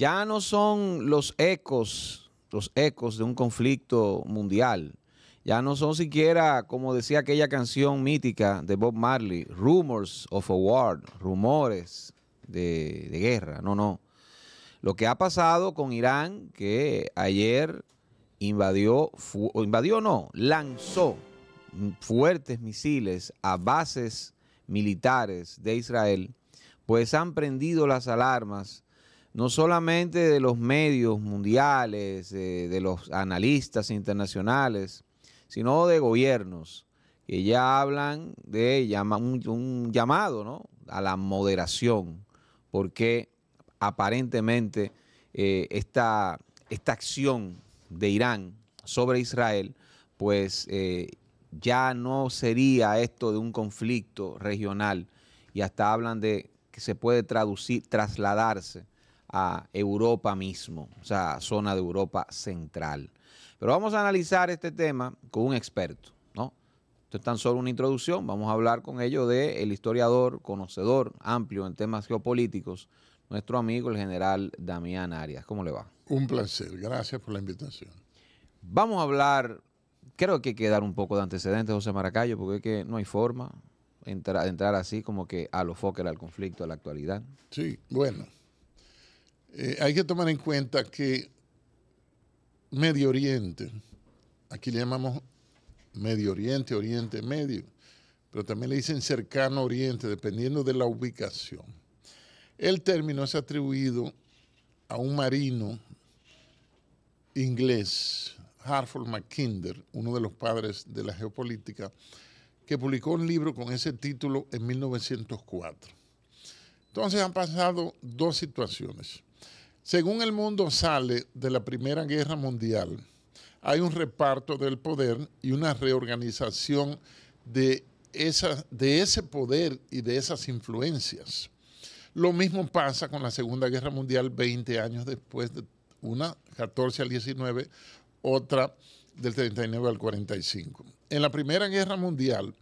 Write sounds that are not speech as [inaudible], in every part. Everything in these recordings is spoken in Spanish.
ya no son los ecos, los ecos de un conflicto mundial. Ya no son siquiera, como decía aquella canción mítica de Bob Marley, rumors of a war, rumores de, guerra. No, no. Lo que ha pasado con Irán, que ayer invadió, invadió no, lanzó fuertes misiles a bases militares de Israel, pues han prendido las alarmas no solamente de los medios mundiales, eh, de los analistas internacionales, sino de gobiernos que ya hablan de llama, un, llamado a la moderación, porque aparentemente eh, esta, acción de Irán sobre Israel, pues eh, ya no sería esto de un conflicto regional, y hasta hablan de que se puede traducir, trasladarse a Europa mismo, o sea, zona de Europa central. Pero vamos a analizar este tema con un experto, ¿no? Esto es tan solo una introducción, vamos a hablar con ello de el historiador, conocedor amplio en temas geopolíticos, nuestro amigo el general Damián Arias. ¿Cómo le va? Un placer, gracias por la invitación. Vamos a hablar, creo que hay que dar un poco de antecedentes, José Maracayo, porque es que no hay forma de entrar, así como que a lo Fokker, al conflicto, a la actualidad. Sí, bueno. Eh, hay que tomar en cuenta que Medio Oriente, aquí le llamamos Medio Oriente, Oriente Medio, pero también le dicen cercano Oriente, dependiendo de la ubicación. El término es atribuido a un marino inglés, Harford Mackinder, uno de los padres de la geopolítica, que publicó un libro con ese título en 1904. Entonces han pasado dos situaciones. Según el mundo sale de la Primera Guerra Mundial, hay un reparto del poder y una reorganización de, esa, de ese poder y de esas influencias. Lo mismo pasa con la Segunda Guerra Mundial 20 años después, de una 14 al 19, otra del 39 al 45. En la Primera Guerra Mundial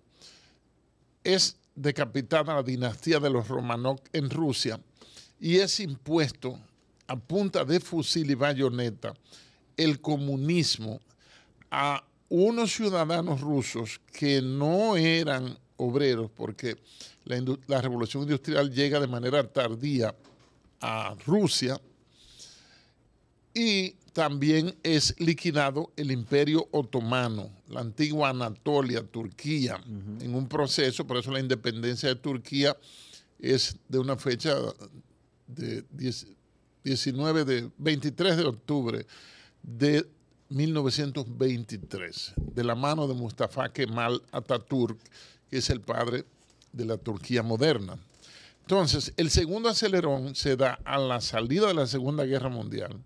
es decapitada la dinastía de los Romanov en Rusia y es impuesto a punta de fusil y bayoneta el comunismo a unos ciudadanos rusos que no eran obreros, porque la, revolución industrial llega de manera tardía a Rusia, y también es liquidado el imperio otomano, la antigua Anatolia, Turquía, en un proceso, por eso la independencia de Turquía es de una fecha de 10, 19 de 23 de octubre de 1923, de la mano de Mustafa Kemal Atatürk, que es el padre de la Turquía moderna. Entonces, el segundo acelerón se da a la salida de la Segunda Guerra Mundial,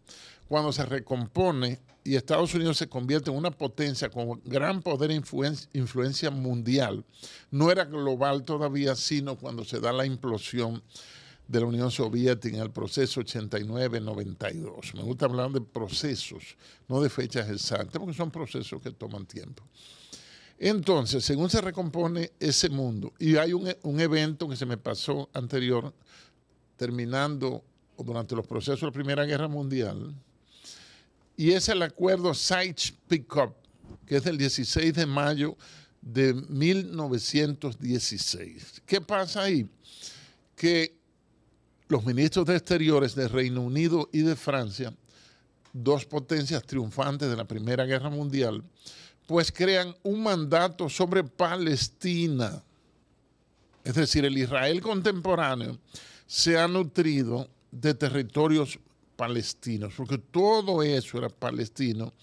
cuando se recompone y Estados Unidos se convierte en una potencia con gran poder e influencia mundial. No era global todavía, sino cuando se da la implosión de la Unión Soviética en el proceso 89-92. Me gusta hablar de procesos, no de fechas exactas, porque son procesos que toman tiempo. Entonces, según se recompone ese mundo, y hay un, un evento que se me pasó anterior, terminando durante los procesos de la Primera Guerra Mundial, y es el acuerdo Sykes-Pickup, que es del 16 de mayo de 1916. ¿Qué pasa ahí? Que los ministros de Exteriores del Reino Unido y de Francia, dos potencias triunfantes de la Primera Guerra Mundial, pues crean un mandato sobre Palestina. Es decir, el Israel contemporáneo se ha nutrido de territorios palestinos, porque todo eso era palestino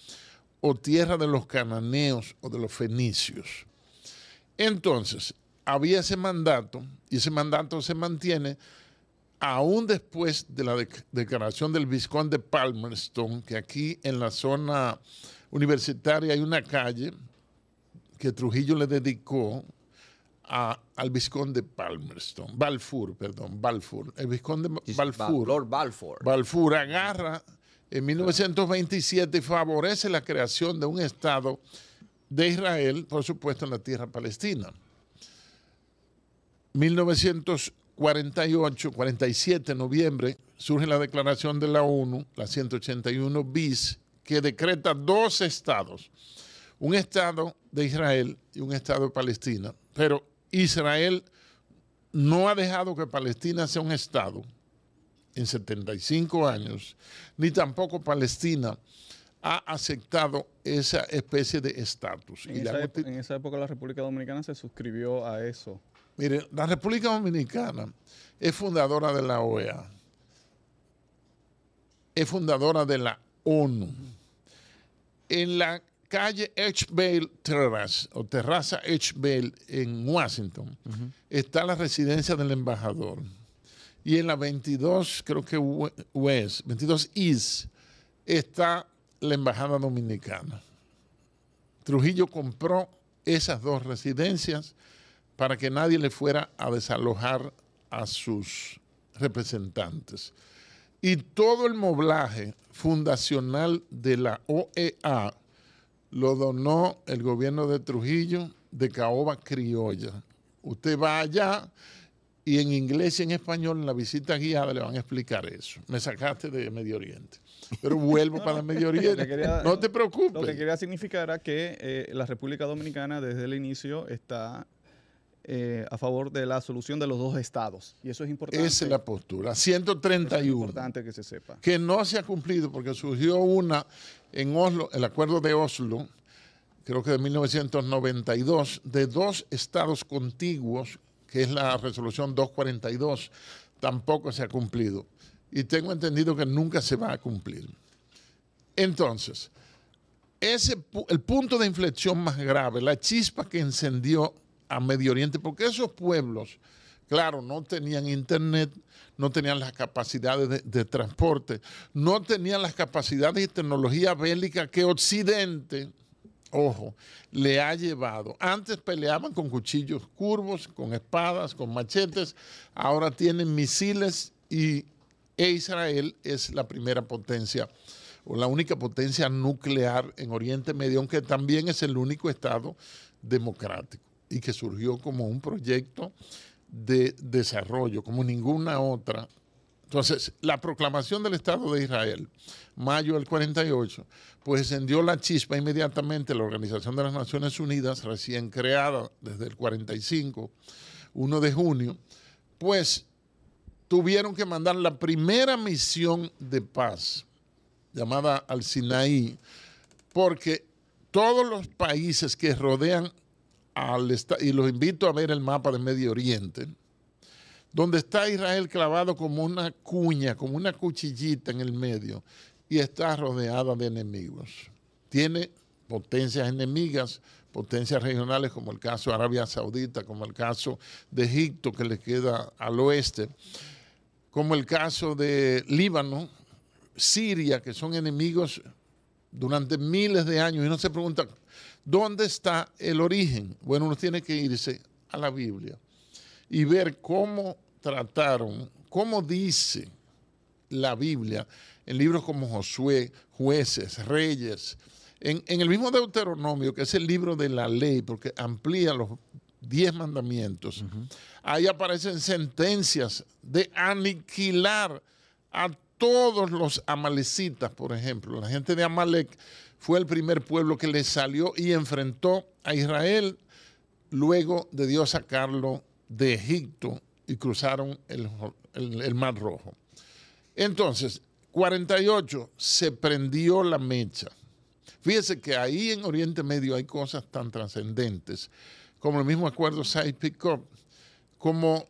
o tierra de los cananeos o de los fenicios. Entonces, había ese mandato, y ese mandato se mantiene aún después de la declaración del vizconde de Palmerston, que aquí en la zona universitaria hay una calle que Trujillo le dedicó al vizconde de Palmerston, Balfour, perdón, Balfour. El vizconde de Balfour. Lord Balfour. Balfour agarra en 1927 y favorece la creación de un Estado de Israel, por supuesto, en la tierra palestina. 1900 48, 47 de noviembre, surge la declaración de la ONU, la 181 bis, que decreta dos estados, un estado de Israel y un estado de Palestina. Pero Israel no ha dejado que Palestina sea un estado en 75 años, ni tampoco Palestina ha aceptado esa especie de estatus. y en esa época la República Dominicana se suscribió a eso. Mire, la República Dominicana es fundadora de la OEA, es fundadora de la ONU. En la calle H. Bell Terrace, o Terraza H. Bell en Washington, está la residencia del embajador. Y en la 22, creo que West, 22 East, está la embajada dominicana. Trujillo compró esas dos residencias para que nadie le fuera a desalojar a sus representantes. Y todo el moblaje fundacional de la OEA lo donó el gobierno de Trujillo de Caoba Criolla. Usted va allá y en inglés y en español en la visita guiada le van a explicar eso. Me sacaste de Medio Oriente. Pero vuelvo [laughs] para Medio Oriente. no te preocupes. Lo que quería significar era que eh, la República Dominicana desde el inicio está eh, a favor de la solución de los dos estados. Y eso es importante. Esa es la postura. 131. Es importante que se sepa. Que no se ha cumplido porque surgió una en Oslo, el acuerdo de Oslo, creo que de 1992, de dos estados contiguos, que es la resolución 242, tampoco se ha cumplido. Y tengo entendido que nunca se va a cumplir. Entonces, ese, el punto de inflexión más grave, la chispa que encendió a Medio Oriente, porque esos pueblos, claro, no tenían internet, no tenían las capacidades de, transporte, no tenían las capacidades y tecnología bélica que Occidente, ojo, le ha llevado. Antes peleaban con cuchillos curvos, con espadas, con machetes, ahora tienen misiles y e Israel es la primera potencia o la única potencia nuclear en Oriente Medio, aunque también es el único Estado democrático y que surgió como un proyecto de desarrollo, como ninguna otra. Entonces, la proclamación del Estado de Israel, mayo del 48, pues encendió la chispa inmediatamente la Organización de las Naciones Unidas, recién creada desde el 45, 1 de junio, pues tuvieron que mandar la primera misión de paz, llamada al Sinaí, porque todos los países que rodean y los invito a ver el mapa del Medio Oriente, donde está Israel clavado como una cuña, como una cuchillita en el medio, y está rodeada de enemigos. Tiene potencias enemigas, potencias regionales, como el caso de Arabia Saudita, como el caso de Egipto, que le queda al oeste, como el caso de Líbano, Siria, que son enemigos durante miles de años. Y no se pregunta ¿Dónde está el origen? Bueno, uno tiene que irse a la Biblia y ver cómo trataron, cómo dice la Biblia en libros como Josué, jueces, reyes, en, el mismo Deuteronomio, que es el libro de la ley, porque amplía los diez mandamientos, ahí aparecen sentencias de aniquilar a todos los amalecitas, por ejemplo. La gente de Amalek fue el primer pueblo que le salió y enfrentó a Israel luego de Dios sacarlo de Egipto y cruzaron el, Mar Rojo. Entonces, 48, se prendió la mecha. Fíjese que ahí en Oriente Medio hay cosas tan trascendentes, como el mismo acuerdo Sykes-Picot, como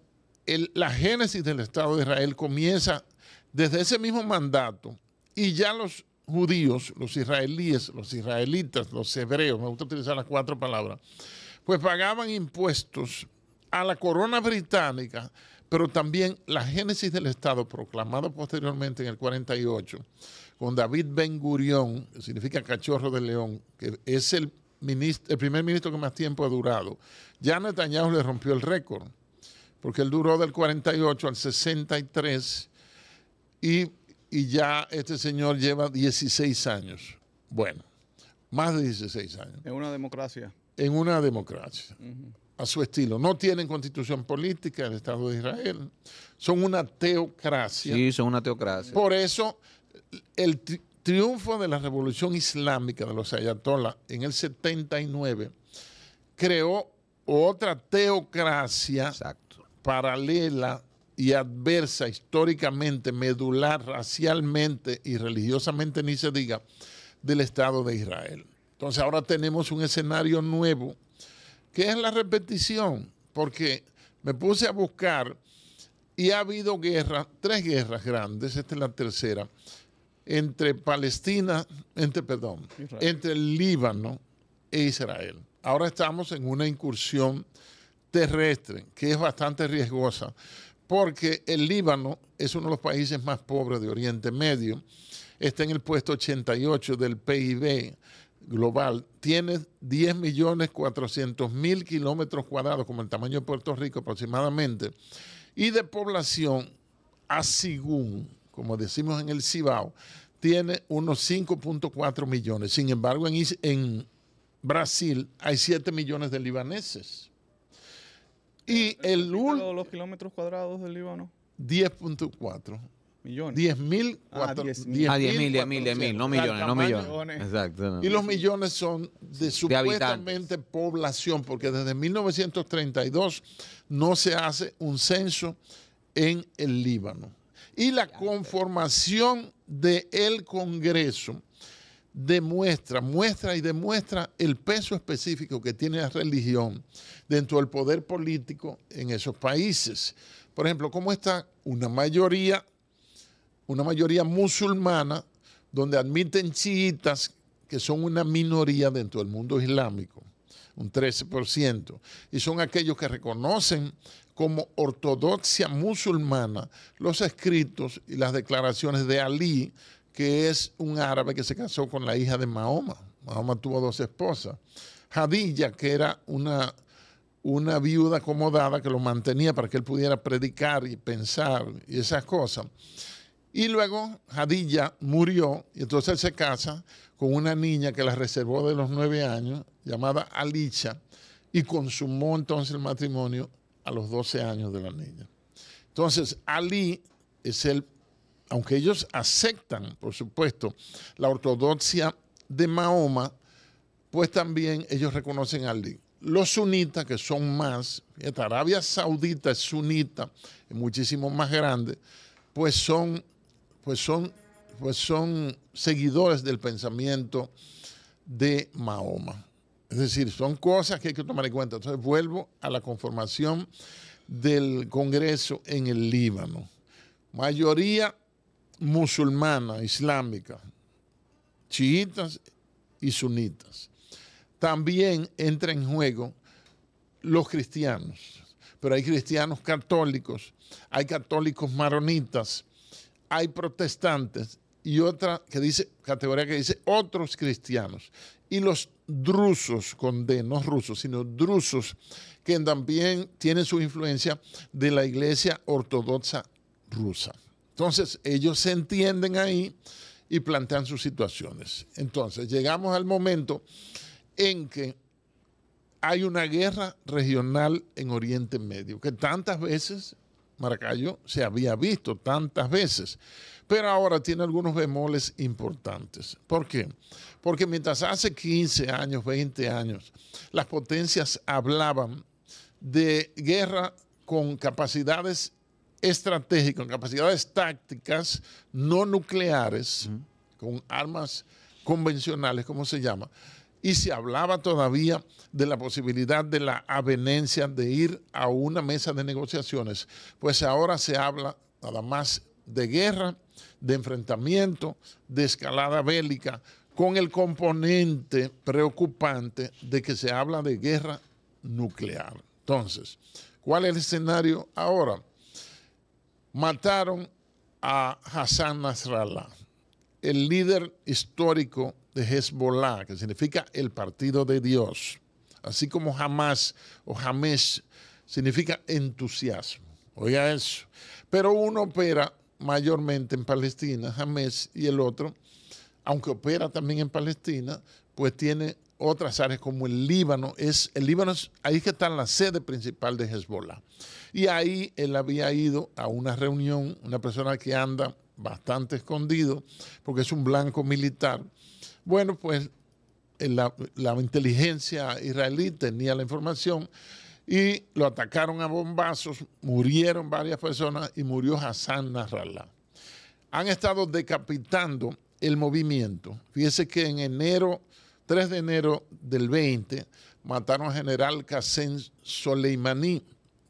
la génesis del Estado de Israel comienza desde ese mismo mandato y ya los judíos, los israelíes, los israelitas, los hebreos, me gusta utilizar las cuatro palabras, pues pagaban impuestos a la corona británica, pero también la génesis del Estado proclamado posteriormente en el 48, con David Ben Gurión, que significa cachorro de león, que es el, ministro, el primer ministro que más tiempo ha durado, ya Netanyahu le rompió el récord, porque él duró del 48 al 63 y y ya este señor lleva 16 años. Bueno, más de 16 años. En una democracia. En una democracia. A su estilo. No tienen constitución política el Estado de Israel. Son una teocracia. Sí, son una teocracia. Por eso, el triunfo de la revolución islámica de los ayatolás en el 79 creó otra teocracia paralela y adversa históricamente, medular, racialmente y religiosamente, ni se diga, del Estado de Israel. Entonces ahora tenemos un escenario nuevo, que es la repetición, porque me puse a buscar y ha habido guerras, tres guerras grandes, esta es la tercera, entre Palestina, entre, perdón, entre el Líbano e Israel. Ahora estamos en una incursión terrestre que es bastante riesgosa porque el Líbano es uno de los países más pobres de Oriente Medio, está en el puesto 88 del PIB global, tiene 10 millones kilómetros cuadrados, como el tamaño de Puerto Rico aproximadamente, y de población a como decimos en el Cibao, tiene unos 5.4 millones. Sin embargo, en, en Brasil hay 7 millones de libaneses. Y el último. Los kilómetros cuadrados del Líbano. 10.4 millones. 10 ah, mil. Ah, 10 mil, 10 mil, 10 mil, no millones, no millones. Exacto. No. Y los millones son de, supuestamente población, porque desde 1932 no se hace un censo en el Líbano. Y la conformación del de Congreso demuestra, muestra y demuestra el peso específico que tiene la religión dentro del poder político en esos países. Por ejemplo, cómo está una mayoría, una mayoría musulmana, donde admiten chiitas que son una minoría dentro del mundo islámico, un 13%, y son aquellos que reconocen como ortodoxia musulmana los escritos y las declaraciones de Ali, que es un árabe que se casó con la hija de Mahoma. Mahoma tuvo dos esposas. Hadilla, que era una, una viuda acomodada que lo mantenía para que él pudiera predicar y pensar y esas cosas. Y luego Hadilla murió y entonces él se casa con una niña que la reservó de los nueve años, llamada Alicha, y consumó entonces el matrimonio a los doce años de la niña. Entonces, Ali es el aunque ellos aceptan, por supuesto, la ortodoxia de Mahoma, pues también ellos reconocen al Ali. Los sunitas, que son más, esta Arabia Saudita es sunita, es muchísimo más grande, pues son, pues son, pues son seguidores del pensamiento de Mahoma. Es decir, son cosas que hay que tomar en cuenta. Entonces vuelvo a la conformación del Congreso en el Líbano. Mayoría musulmana, islámica, chiitas y sunitas. También entra en juego los cristianos, pero hay cristianos católicos, hay católicos maronitas, hay protestantes y otra que dice, categoría que dice otros cristianos. Y los drusos, con D, no rusos, sino drusos, que también tienen su influencia de la iglesia ortodoxa rusa. Entonces ellos se entienden ahí y plantean sus situaciones. Entonces llegamos al momento en que hay una guerra regional en Oriente Medio, que tantas veces, Maracayo, se había visto, tantas veces, pero ahora tiene algunos bemoles importantes. ¿Por qué? Porque mientras hace 15 años, 20 años, las potencias hablaban de guerra con capacidades estratégico, en capacidades tácticas no nucleares, con armas convencionales, como se llama, y se hablaba todavía de la posibilidad de la avenencia de ir a una mesa de negociaciones, pues ahora se habla nada más de guerra, de enfrentamiento, de escalada bélica, con el componente preocupante de que se habla de guerra nuclear. Entonces, ¿cuál es el escenario ahora? mataron a Hassan Nasrallah, el líder histórico de Hezbollah, que significa el partido de Dios, así como Hamas o Hamés significa entusiasmo. Oiga eso. Pero uno opera mayormente en Palestina, Hamés, y el otro, aunque opera también en Palestina, pues tiene otras áreas como el Líbano, es, el Líbano es ahí que está la sede principal de Hezbollah. Y ahí él había ido a una reunión, una persona que anda bastante escondido, porque es un blanco militar. Bueno, pues la, la inteligencia israelí tenía la información y lo atacaron a bombazos, murieron varias personas y murió Hassan Nasrallah. Han estado decapitando el movimiento. Fíjese que en enero 3 de enero del 20 mataron al general Qasem Soleimani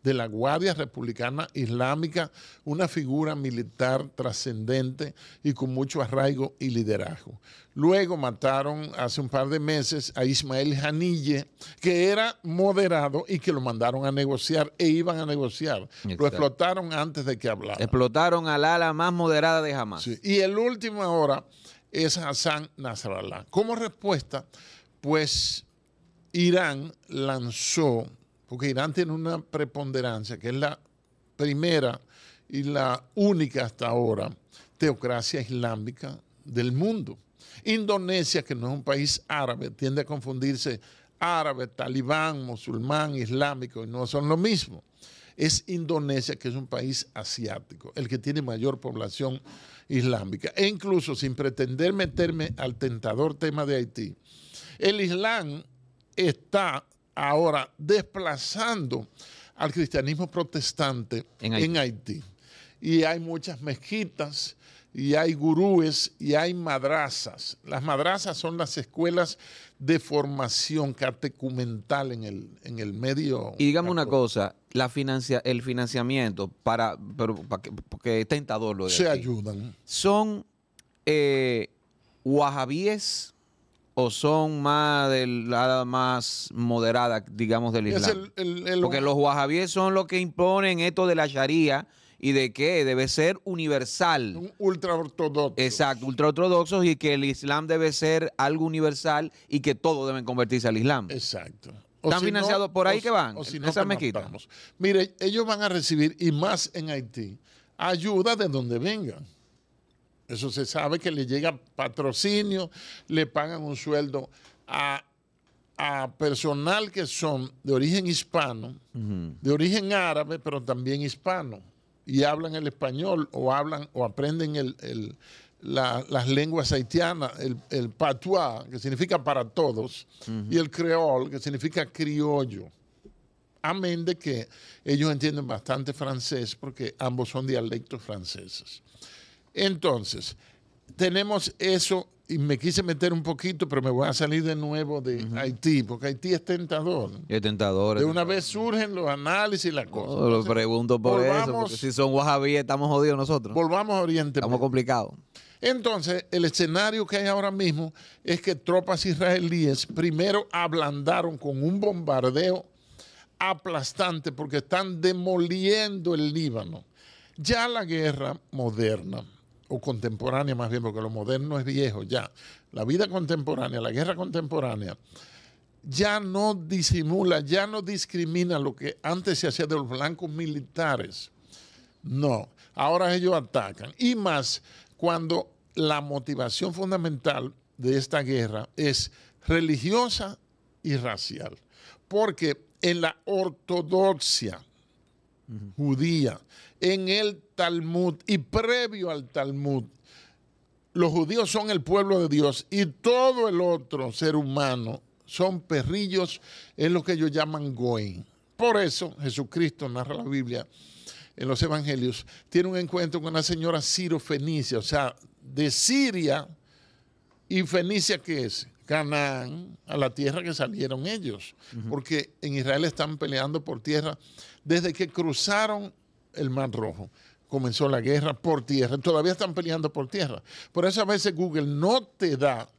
de la Guardia Republicana Islámica, una figura militar trascendente y con mucho arraigo y liderazgo. Luego mataron hace un par de meses a Ismael Janille, que era moderado y que lo mandaron a negociar e iban a negociar. Lo explotaron antes de que hablara. Explotaron al ala más moderada de jamás. Y el último ahora es Hassan Nasrallah. Como respuesta, pues Irán lanzó, porque Irán tiene una preponderancia, que es la primera y la única hasta ahora teocracia islámica del mundo. Indonesia, que no es un país árabe, tiende a confundirse árabe, talibán, musulmán, islámico, y no son lo mismo. Es Indonesia, que es un país asiático, el que tiene mayor población islámica. E incluso sin pretender meterme al tentador tema de Haití, el Islam está ahora desplazando al cristianismo protestante en Haití. Y hay muchas mezquitas, y hay gurúes y hay madrazas. Las madrazas son las escuelas de formación catecumental en el, en el medio. Y una cosa, la financia, el financiamiento para, para que, porque es tentador lo de Se ayudan. Son eh, wahabíes o son más de la más moderada, digamos, del Islam. Porque los wahabíes son los que imponen esto de la Sharia y de que debe ser universal. Ultra ortodoxo. Exacto, ultra ortodoxo y que el Islam debe ser algo universal y que todos deben convertirse al Islam. Exacto. ¿Están financiados por ahí que van? O si no Mire, ellos van a recibir, y más en Haití, ayuda de donde vengan. Eso se sabe que le llega patrocinio, le pagan un sueldo a, personal que son de origen hispano, de origen árabe, pero también hispano, y hablan el español o hablan o aprenden el las lenguas haitianas, el, patois, que significa para todos, y el creol, que significa criollo. Amén de que ellos entienden bastante francés porque ambos son dialectos franceses. Entonces, tenemos eso y me quise meter un poquito, pero me voy a salir de nuevo de Haití, porque Haití es tentador. Es tentador. De una vez surgen los análisis y las cosas. pregunto por eso, porque si son guajabíes, estamos jodidos nosotros. Volvamos a Oriente Estamos complicados. Entonces, el escenario que hay ahora mismo es que tropas israelíes primero ablandaron con un bombardeo aplastante porque están demoliendo el Líbano. Ya la guerra moderna, o contemporánea más bien, porque lo moderno es viejo ya, la vida contemporánea, la guerra contemporánea, ya no disimula, ya no discrimina lo que antes se hacía de los blancos militares. No, ahora ellos atacan. Y más, cuando la motivación fundamental de esta guerra es religiosa y racial. Porque en la ortodoxia judía, en el Talmud y previo al Talmud, los judíos son el pueblo de Dios y todo el otro ser humano son perrillos, en lo que ellos llaman Goen. Por eso Jesucristo narra la Biblia en los evangelios, tiene un encuentro con una señora Ciro Fenicia, o sea, de Siria y Fenicia, ¿qué es? Canaán, a la tierra que salieron ellos, porque en Israel están peleando por tierra desde que cruzaron el Mar Rojo. Comenzó la guerra por tierra, todavía están peleando por tierra. Por eso a veces Google no te da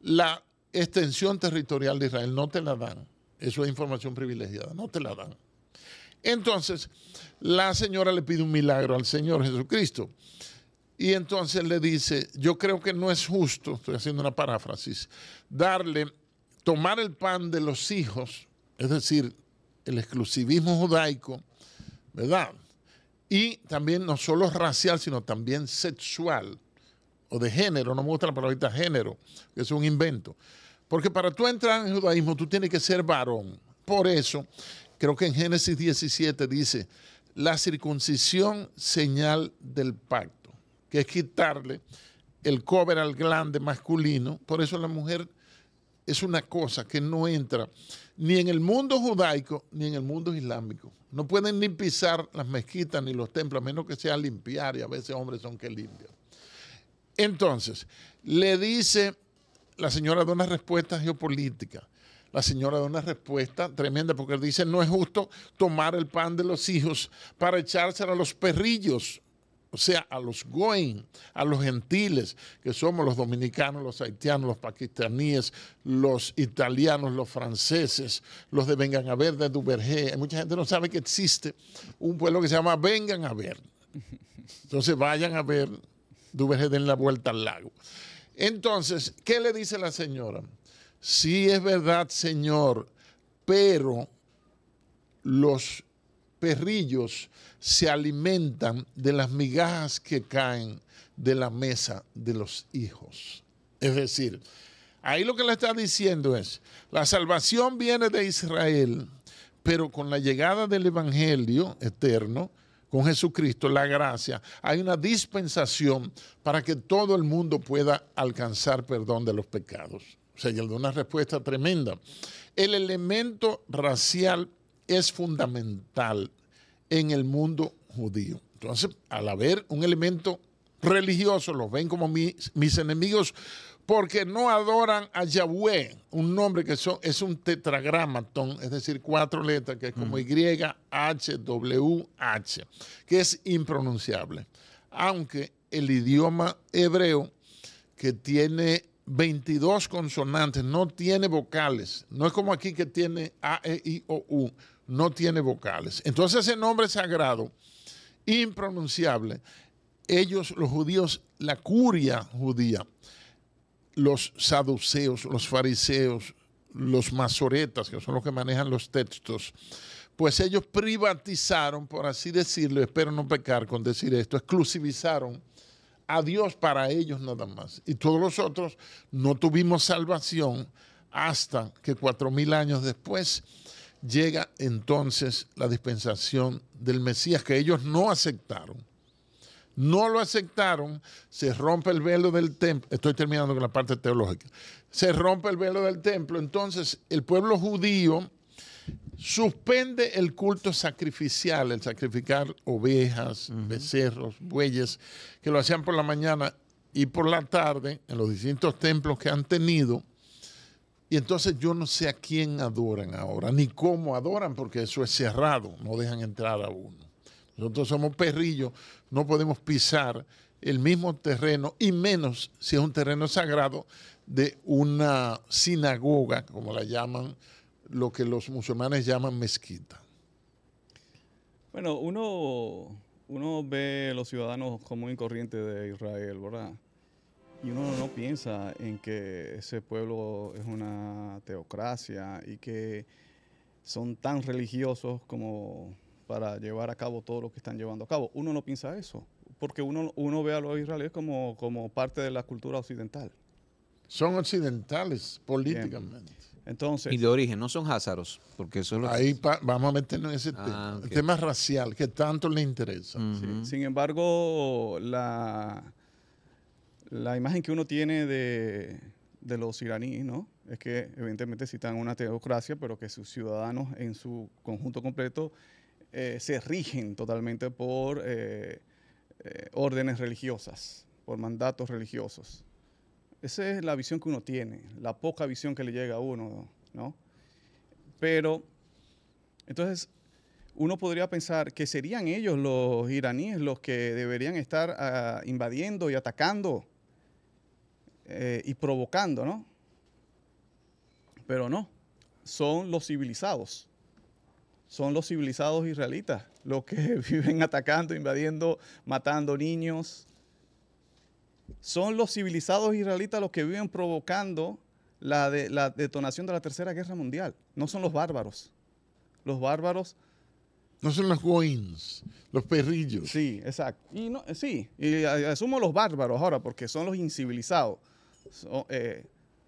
la extensión territorial de Israel, no te la dan. Eso es información privilegiada, no te la dan. Entonces, la señora le pide un milagro al Señor Jesucristo. Y entonces le dice, yo creo que no es justo, estoy haciendo una paráfrasis, darle, tomar el pan de los hijos, es decir, el exclusivismo judaico, ¿verdad? Y también no solo racial, sino también sexual o de género, no me gusta la palabra género, que es un invento. Porque para tú entrar en judaísmo tú tienes que ser varón. Por eso creo que en Génesis 17 dice, la circuncisión señal del pacto, que es quitarle el cover al glande masculino, por eso la mujer es una cosa que no entra ni en el mundo judaico ni en el mundo islámico. No pueden ni pisar las mezquitas ni los templos, a menos que sea limpiar, y a veces hombres son que limpian. Entonces, le dice la señora de una respuesta geopolítica la señora da una respuesta tremenda porque dice, no es justo tomar el pan de los hijos para echárselo a los perrillos, o sea, a los goin, a los gentiles, que somos los dominicanos, los haitianos, los pakistaníes, los italianos, los franceses, los de Vengan a Ver, de Duvergé. Mucha gente no sabe que existe un pueblo que se llama Vengan a Ver. Entonces vayan a ver, Duvergé den la vuelta al lago. Entonces, ¿qué le dice la señora? sí es verdad, Señor, pero los perrillos se alimentan de las migajas que caen de la mesa de los hijos. Es decir, ahí lo que le está diciendo es, la salvación viene de Israel, pero con la llegada del Evangelio eterno, con Jesucristo, la gracia, hay una dispensación para que todo el mundo pueda alcanzar perdón de los pecados. O sea, doy una respuesta tremenda. El elemento racial es fundamental en el mundo judío. Entonces, al haber un elemento religioso, los ven como mis, enemigos porque no adoran a Yahweh, un nombre que es un tetragramatón, es decir, cuatro letras, que es como Y, H, W, H, que es impronunciable. Aunque el idioma hebreo, que tiene 22 consonantes, no tiene vocales. No es como aquí que tiene A, E, I, O, U, no tiene vocales. Entonces ese nombre sagrado, impronunciable, ellos, los judíos, la curia judía, los saduceos, los fariseos, los masoretas, que son los que manejan los textos, pues ellos privatizaron, por así decirlo, espero no pecar con decir esto, exclusivizaron a Dios para ellos nada más. Y todos los no tuvimos salvación hasta que cuatro mil años después llega entonces la dispensación del Mesías que ellos no aceptaron. No lo aceptaron, se rompe el velo del templo. Estoy terminando con la parte teológica. Se rompe el velo del templo. Entonces el pueblo judío suspende el culto sacrificial, el sacrificar ovejas, becerros, bueyes, que lo hacían por la mañana y por la tarde en los distintos templos que han tenido. Y entonces yo no sé a quién adoran ahora, ni cómo adoran, porque eso es cerrado, no dejan entrar a uno. Nosotros somos perrillos, no podemos pisar el mismo terreno, y menos si es un terreno sagrado de una sinagoga, como la llaman lo que los musulmanes llaman mezquita? Bueno, uno, uno ve los ciudadanos como un corriente de Israel, ¿verdad? Y uno no piensa en que ese pueblo es una teocracia y que son tan religiosos como para llevar a cabo todo lo que están llevando a cabo. Uno no piensa eso, porque uno, uno ve a los israelíes como, como parte de la cultura occidental. Son occidentales políticamente y de origen, no son házaros, porque eso Ahí vamos a meternos en ese ah, tema. racial, que tanto le interesa. Sin embargo, la, la imagen que uno tiene de, los iraníes, ¿no? Es que evidentemente citan una teocracia, pero que sus ciudadanos en su conjunto completo eh, se rigen totalmente por eh, eh, órdenes religiosas, por mandatos religiosos. Esa es la visión que uno tiene, la poca visión que le llega a uno, ¿no? Pero, entonces, uno podría pensar que serían ellos los iraníes los que deberían estar ah, invadiendo y atacando eh, y provocando, ¿no? Pero no, son los civilizados, son los civilizados israelitas los que [laughs] viven atacando, invadiendo, matando niños, son los civilizados israelitas los que viven provocando la, la detonación de la Tercera Guerra Mundial. No son los bárbaros. Los bárbaros no son los goins, los perrillos. Sí, exacto. Y no, sí, y asumo los bárbaros ahora, porque son los incivilizados. Eh,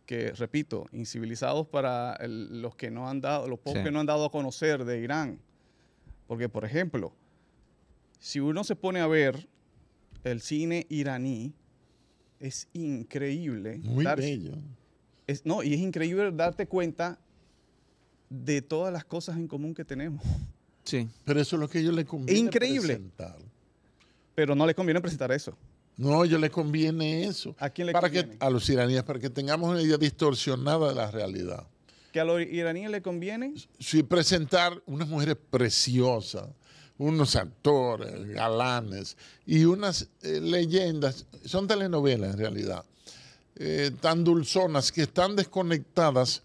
que, repito, incivilizados para los que no han dado, los pocos que no han dado a conocer de Irán. Porque, por ejemplo, si uno se pone a ver el cine iraní, es increíble. Muy bello. no, y es increíble darte cuenta de todas las cosas en común que tenemos. Sí. Pero eso es lo que ellos le conviene increíble. Pero no les conviene presentar eso. No, yo les conviene eso. ¿A quién le conviene? Que, a los iraníes, para que tengamos una idea distorsionada de la realidad. ¿Que a los iraníes le conviene? Sí, presentar unas mujeres preciosas, unos actores, galanes y unas eh, leyendas, son telenovelas en realidad, eh, tan dulzonas que están desconectadas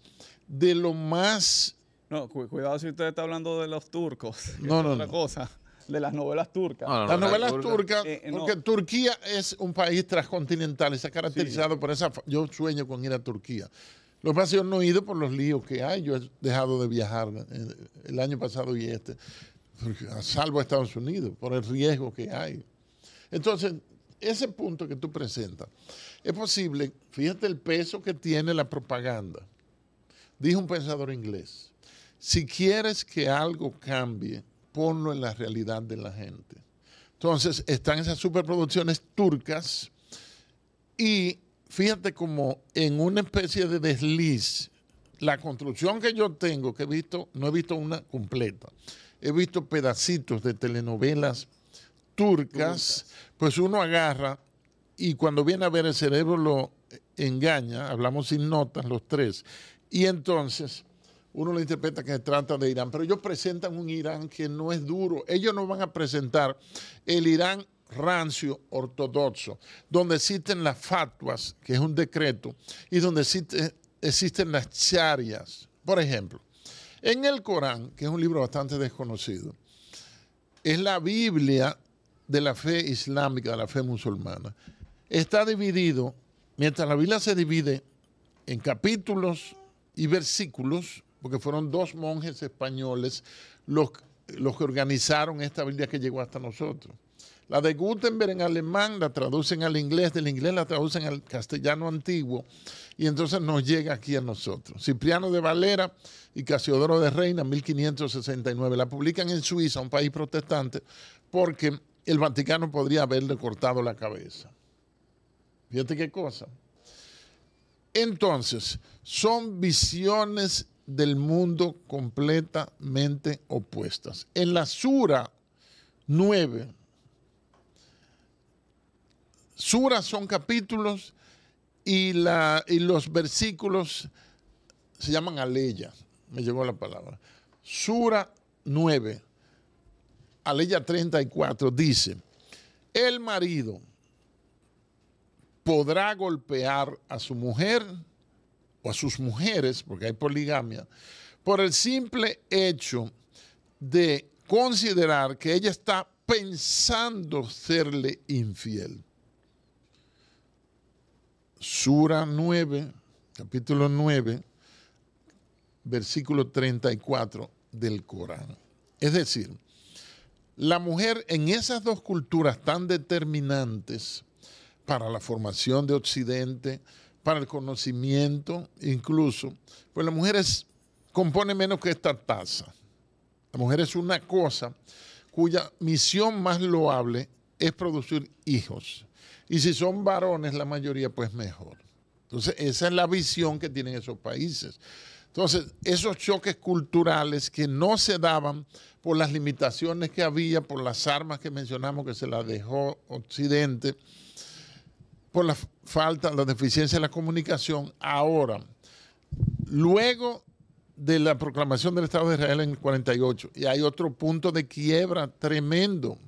de lo más... No, cuidado si usted está hablando de los turcos, no, no, otra cosa de las novelas turcas. las novelas turcas, eh, porque Turquía es un país transcontinental está se ha caracterizado por esa... Yo sueño con ir a Turquía. Lo que pasa es que yo no he ido por los líos que hay. Yo he dejado de viajar el año pasado y este salvo a Estados Unidos, por el riesgo que hay. Entonces, ese punto que tú presentas, es posible, fíjate el peso que tiene la propaganda. Dijo un pensador inglés, si quieres que algo cambie, ponlo en la realidad de la gente. Entonces, están esas superproducciones turcas y fíjate como en una especie de desliz, la construcción que yo tengo, que he visto, no he visto una completa he visto pedacitos de telenovelas turcas, pues uno agarra y cuando viene a ver el cerebro lo engaña, hablamos sin notas los tres, y entonces uno le interpreta que se trata de Irán, pero ellos presentan un Irán que no es duro, ellos no van a presentar el Irán rancio ortodoxo, donde existen las fatuas, que es un decreto, y donde existen las charias. Por ejemplo, en el Corán, que es un libro bastante desconocido, es la Biblia de la fe islámica, de la fe musulmana. Está dividido, mientras la Biblia se divide en capítulos y versículos, porque fueron dos monjes españoles los, los que organizaron esta Biblia que llegó hasta nosotros. La de Gutenberg en alemán la traducen al inglés, del inglés la traducen al castellano antiguo y entonces nos llega aquí a nosotros. Cipriano de Valera y Casiodoro de Reina, 1569, la publican en Suiza, un país protestante, porque el Vaticano podría haberle cortado la cabeza. Fíjate qué cosa. Entonces, son visiones del mundo completamente opuestas. En la Sura 9, suras son capítulos y, los versículos se llaman aleya. Me llegó la palabra. Sura 9, aleya 34 dice, el marido podrá golpear a su mujer o a sus mujeres, porque hay poligamia, por el simple hecho de considerar que ella está pensando serle infiel. Sura 9, capítulo 9, versículo 34 del Corán. Es decir, la mujer en esas dos culturas tan determinantes para la formación de Occidente, para el conocimiento, incluso, pues la mujer compone menos que esta taza. La mujer es una cosa cuya misión más loable es producir hijos. Y si son varones la mayoría, pues mejor. Entonces, esa es la visión que tienen esos países. Entonces, esos choques culturales que no se daban por las limitaciones que había, por las armas que mencionamos que se las dejó Occidente, por la falta, la deficiencia de la comunicación, ahora, luego de la proclamación del Estado de Israel en el 48, y hay otro punto de quiebra tremendo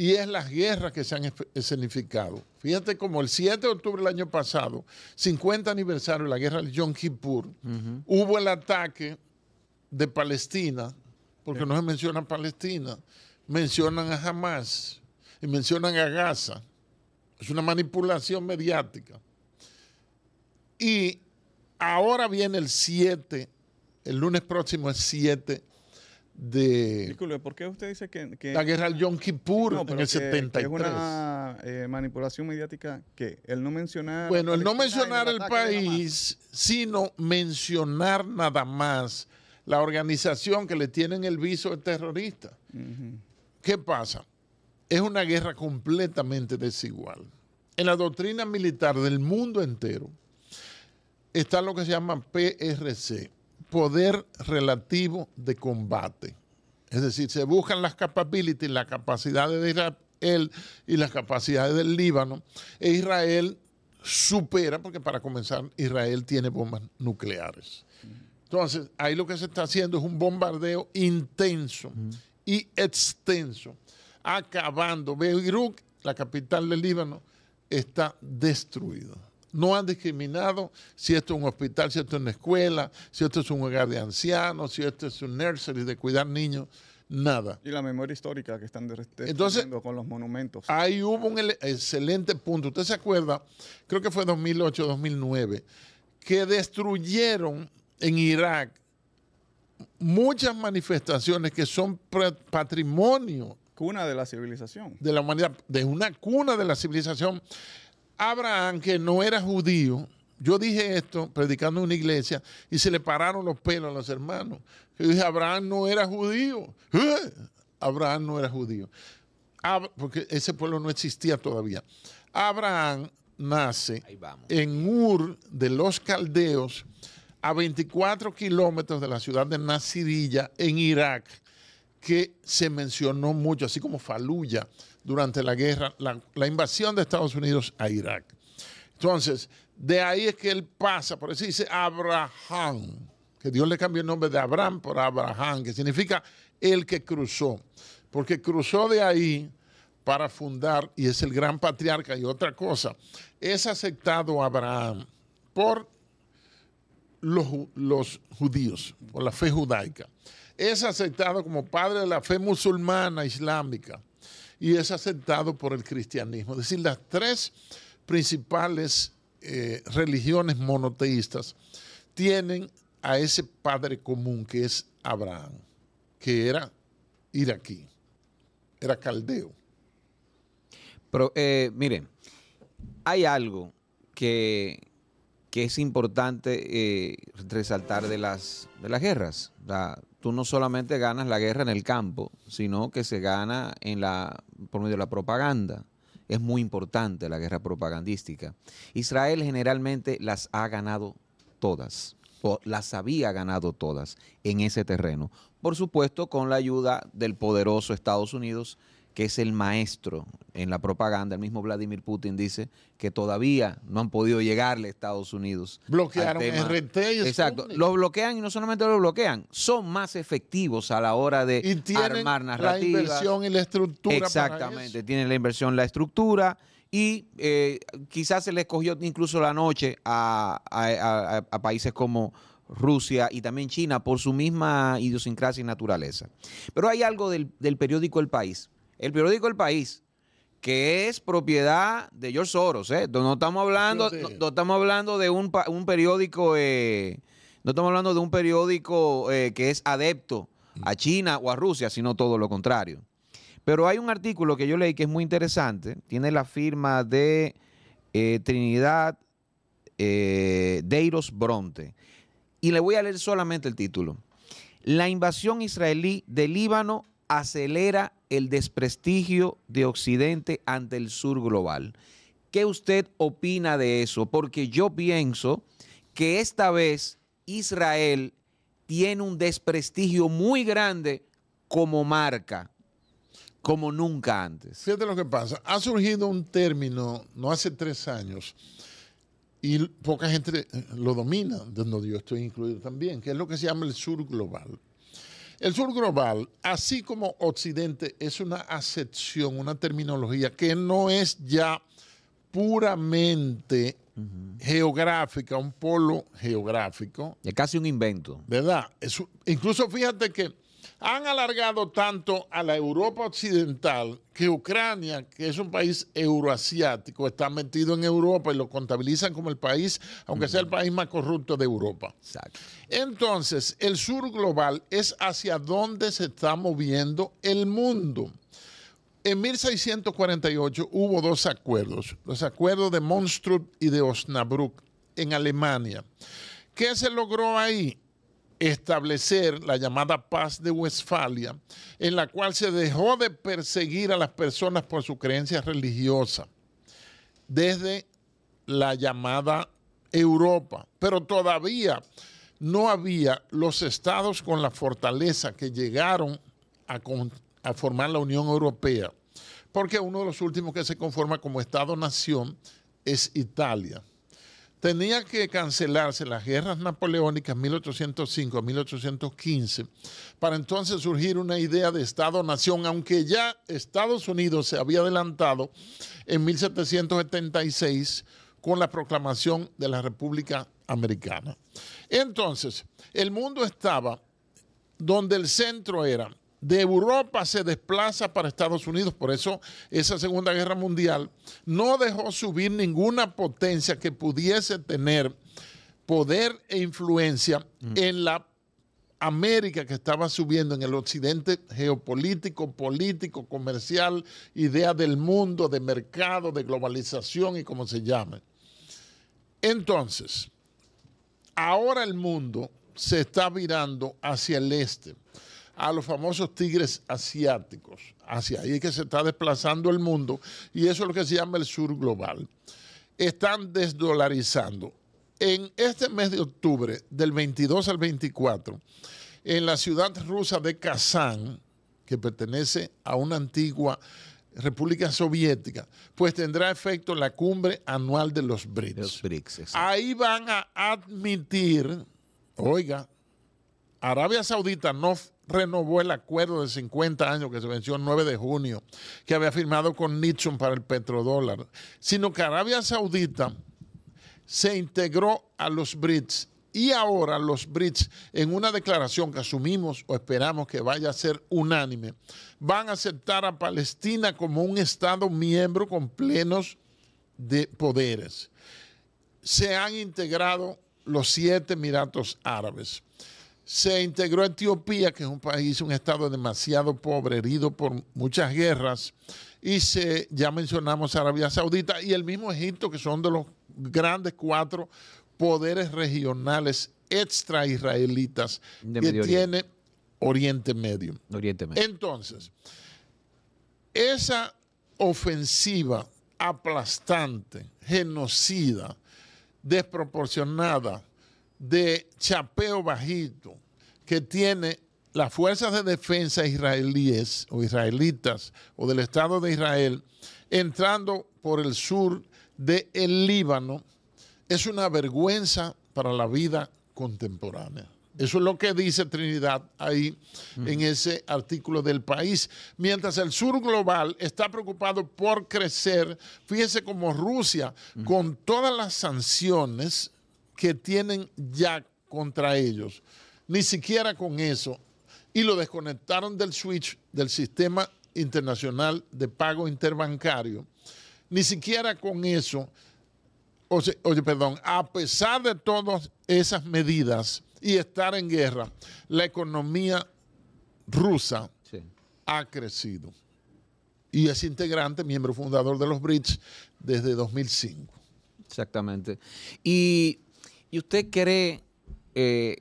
y es las guerras que se han escenificado. Fíjate como el 7 de octubre del año pasado, 50 aniversario de la guerra de Yom Kippur, hubo el ataque de Palestina, porque no se menciona Palestina, mencionan a Hamas y mencionan a Gaza. Es una manipulación mediática. Y ahora viene el 7, el lunes próximo es 7 de... ¿por qué usted dice que... la guerra al Yom Kippur en el 73. es una eh, manipulación mediática que el no mencionar... Bueno, el no mencionar el país, sino mencionar nada más la organización que le tienen el viso de terrorista. ¿Qué pasa? Es una guerra completamente desigual. En la doctrina militar del mundo entero está lo que se llama PRC, poder relativo de combate. Es decir, se buscan las capabilities, las capacidades de Israel y las capacidades del Líbano. E Israel supera, porque para comenzar, Israel tiene bombas nucleares. Entonces, ahí lo que se está haciendo es un bombardeo intenso y extenso, acabando. Beirut, la capital del Líbano, está destruido. No han discriminado si esto es un hospital, si esto es una escuela, si esto es un hogar de ancianos, si esto es un nursery de cuidar niños, nada. Y la memoria histórica que están destruyendo con los monumentos. Ahí hubo un excelente punto. Usted se acuerda, creo que fue 2008, 2009, que destruyeron en Irak muchas manifestaciones que son patrimonio. Cuna de la civilización. De la humanidad, de una cuna de la civilización Abraham, que no era judío, yo dije esto predicando en una iglesia y se le pararon los pelos a los hermanos. Yo dije, Abraham no era judío. ¡Eh! Abraham no era judío. porque ese pueblo no existía todavía. Abraham nace en Ur de los Caldeos, a 24 kilómetros de la ciudad de Nasirilla, en Irak, que se mencionó mucho, así como Faluya durante la guerra, la, invasión de Estados Unidos a Irak. Entonces, de ahí es que él pasa, por eso dice Abraham, que Dios le cambió el nombre de Abraham por Abraham, que significa el que cruzó, porque cruzó de ahí para fundar, y es el gran patriarca, y otra cosa, es aceptado Abraham por los judíos, por la fe judaica. Es aceptado como padre de la fe musulmana islámica y es aceptado por el cristianismo. Es decir, las tres principales eh, religiones monoteístas tienen a ese padre común que es Abraham, que era iraquí, era caldeo. Pero eh, miren, hay algo que, es importante eh, resaltar de las, de las guerras tú no solamente ganas la guerra en el campo, sino que se gana en la, por medio de la propaganda. Es muy importante la guerra propagandística. Israel generalmente las ha ganado todas, o las había ganado todas en ese terreno. Por supuesto, con la ayuda del poderoso Estados Unidos, que es el maestro en la propaganda. El mismo Vladimir Putin dice que todavía no han podido llegarle a Estados Unidos. Bloquearon RT y Exacto. Los bloquean y no solamente los bloquean, son más efectivos a la hora de armar narrativas. La inversión la estructura. Exactamente, tienen la inversión, la estructura. Y eh, quizás se les cogió incluso la noche a, países como Rusia y también China por su misma idiosincrasia y naturaleza. Pero hay algo del periódico El País el periódico El País, que es propiedad de George Soros. ¿eh? No, estamos hablando, eh, no, estamos hablando de un, periódico, no estamos hablando de un periódico que es adepto a China o a Rusia, sino todo lo contrario. Pero hay un artículo que yo leí que es muy interesante, tiene la firma de eh, Trinidad eh, Deiros Bronte. Y le voy a leer solamente el título. La invasión israelí de Líbano acelera el desprestigio de Occidente ante el sur global. ¿Qué usted opina de eso? Porque yo pienso que esta vez Israel tiene un desprestigio muy grande como marca, como nunca antes. Fíjate lo que pasa. Ha surgido un término no hace tres años y poca gente lo domina, donde yo estoy incluido también, que es lo que se llama el sur global. El sur global, así como occidente, es una acepción, una terminología que no es ya puramente geográfica, un polo geográfico. Es casi un invento. ¿Verdad? incluso fíjate que han alargado tanto a la Europa occidental que Ucrania, que es un país euroasiático, está metido en Europa y lo contabilizan como el país, aunque sea el país más corrupto de Europa. Exacto. Entonces, el sur global es hacia dónde se está moviendo el mundo. En 1648 hubo dos acuerdos, los acuerdos de Monstrup y de Osnabrück en Alemania. ¿Qué se logró ahí? establecer la llamada paz de Westfalia, en la cual se dejó de perseguir a las personas por su creencia religiosa desde la llamada Europa. Pero todavía no había los estados con la fortaleza que llegaron a, a formar la Unión Europea, porque uno de los últimos que se conforma como Estado-nación es Italia tenía que cancelarse las guerras napoleónicas 1805-1815 para entonces surgir una idea de Estado-nación, aunque ya Estados Unidos se había adelantado en 1776 con la proclamación de la República Americana. Entonces, el mundo estaba donde el centro era de Europa se desplaza para Estados Unidos. Por eso esa Segunda Guerra Mundial no dejó subir ninguna potencia que pudiese tener poder e influencia en la América que estaba subiendo en el occidente geopolítico, político, comercial, idea del mundo, de mercado, de globalización y como se llame. Entonces, ahora el mundo se está virando hacia el este a los famosos tigres asiáticos. Hacia ahí es que se está desplazando el mundo y eso es lo que se llama el sur global. Están desdolarizando. En este mes de octubre, del 22 al 24, en la ciudad rusa de Kazán, que pertenece a una antigua República Soviética, pues tendrá efecto la cumbre anual de los Los BRICS Ahí van a admitir, oiga, Arabia Saudita no renovó el acuerdo de 50 años que se venció el 9 de junio, que había firmado con Nixon para el petrodólar, sino que Arabia Saudita se integró a los Brits y ahora los Brits, en una declaración que asumimos o esperamos que vaya a ser unánime, van a aceptar a Palestina como un Estado miembro con plenos de poderes. Se han integrado los siete Emiratos Árabes se integró a Etiopía, que es un país, un estado demasiado pobre, herido por muchas guerras, y se, ya mencionamos Arabia Saudita y el mismo Egipto, que son de los grandes cuatro poderes regionales israelitas que tiene Oriente Medio. Oriente Medio. Entonces, esa ofensiva aplastante, genocida, desproporcionada, de chapeo bajito que tiene las fuerzas de defensa israelíes o israelitas o del Estado de Israel entrando por el sur del el Líbano es una vergüenza para la vida contemporánea. Eso es lo que dice Trinidad ahí en ese artículo del país. Mientras el sur global está preocupado por crecer, fíjese como Rusia, con todas las sanciones que tienen ya contra ellos. Ni siquiera con eso. Y lo desconectaron del switch del sistema internacional de pago interbancario. Ni siquiera con eso. Oye, perdón, a pesar de todas esas medidas y estar en guerra, la economía rusa ha crecido y es integrante, miembro fundador de los BRICS desde 2005. Exactamente. Y ¿Y usted cree, eh,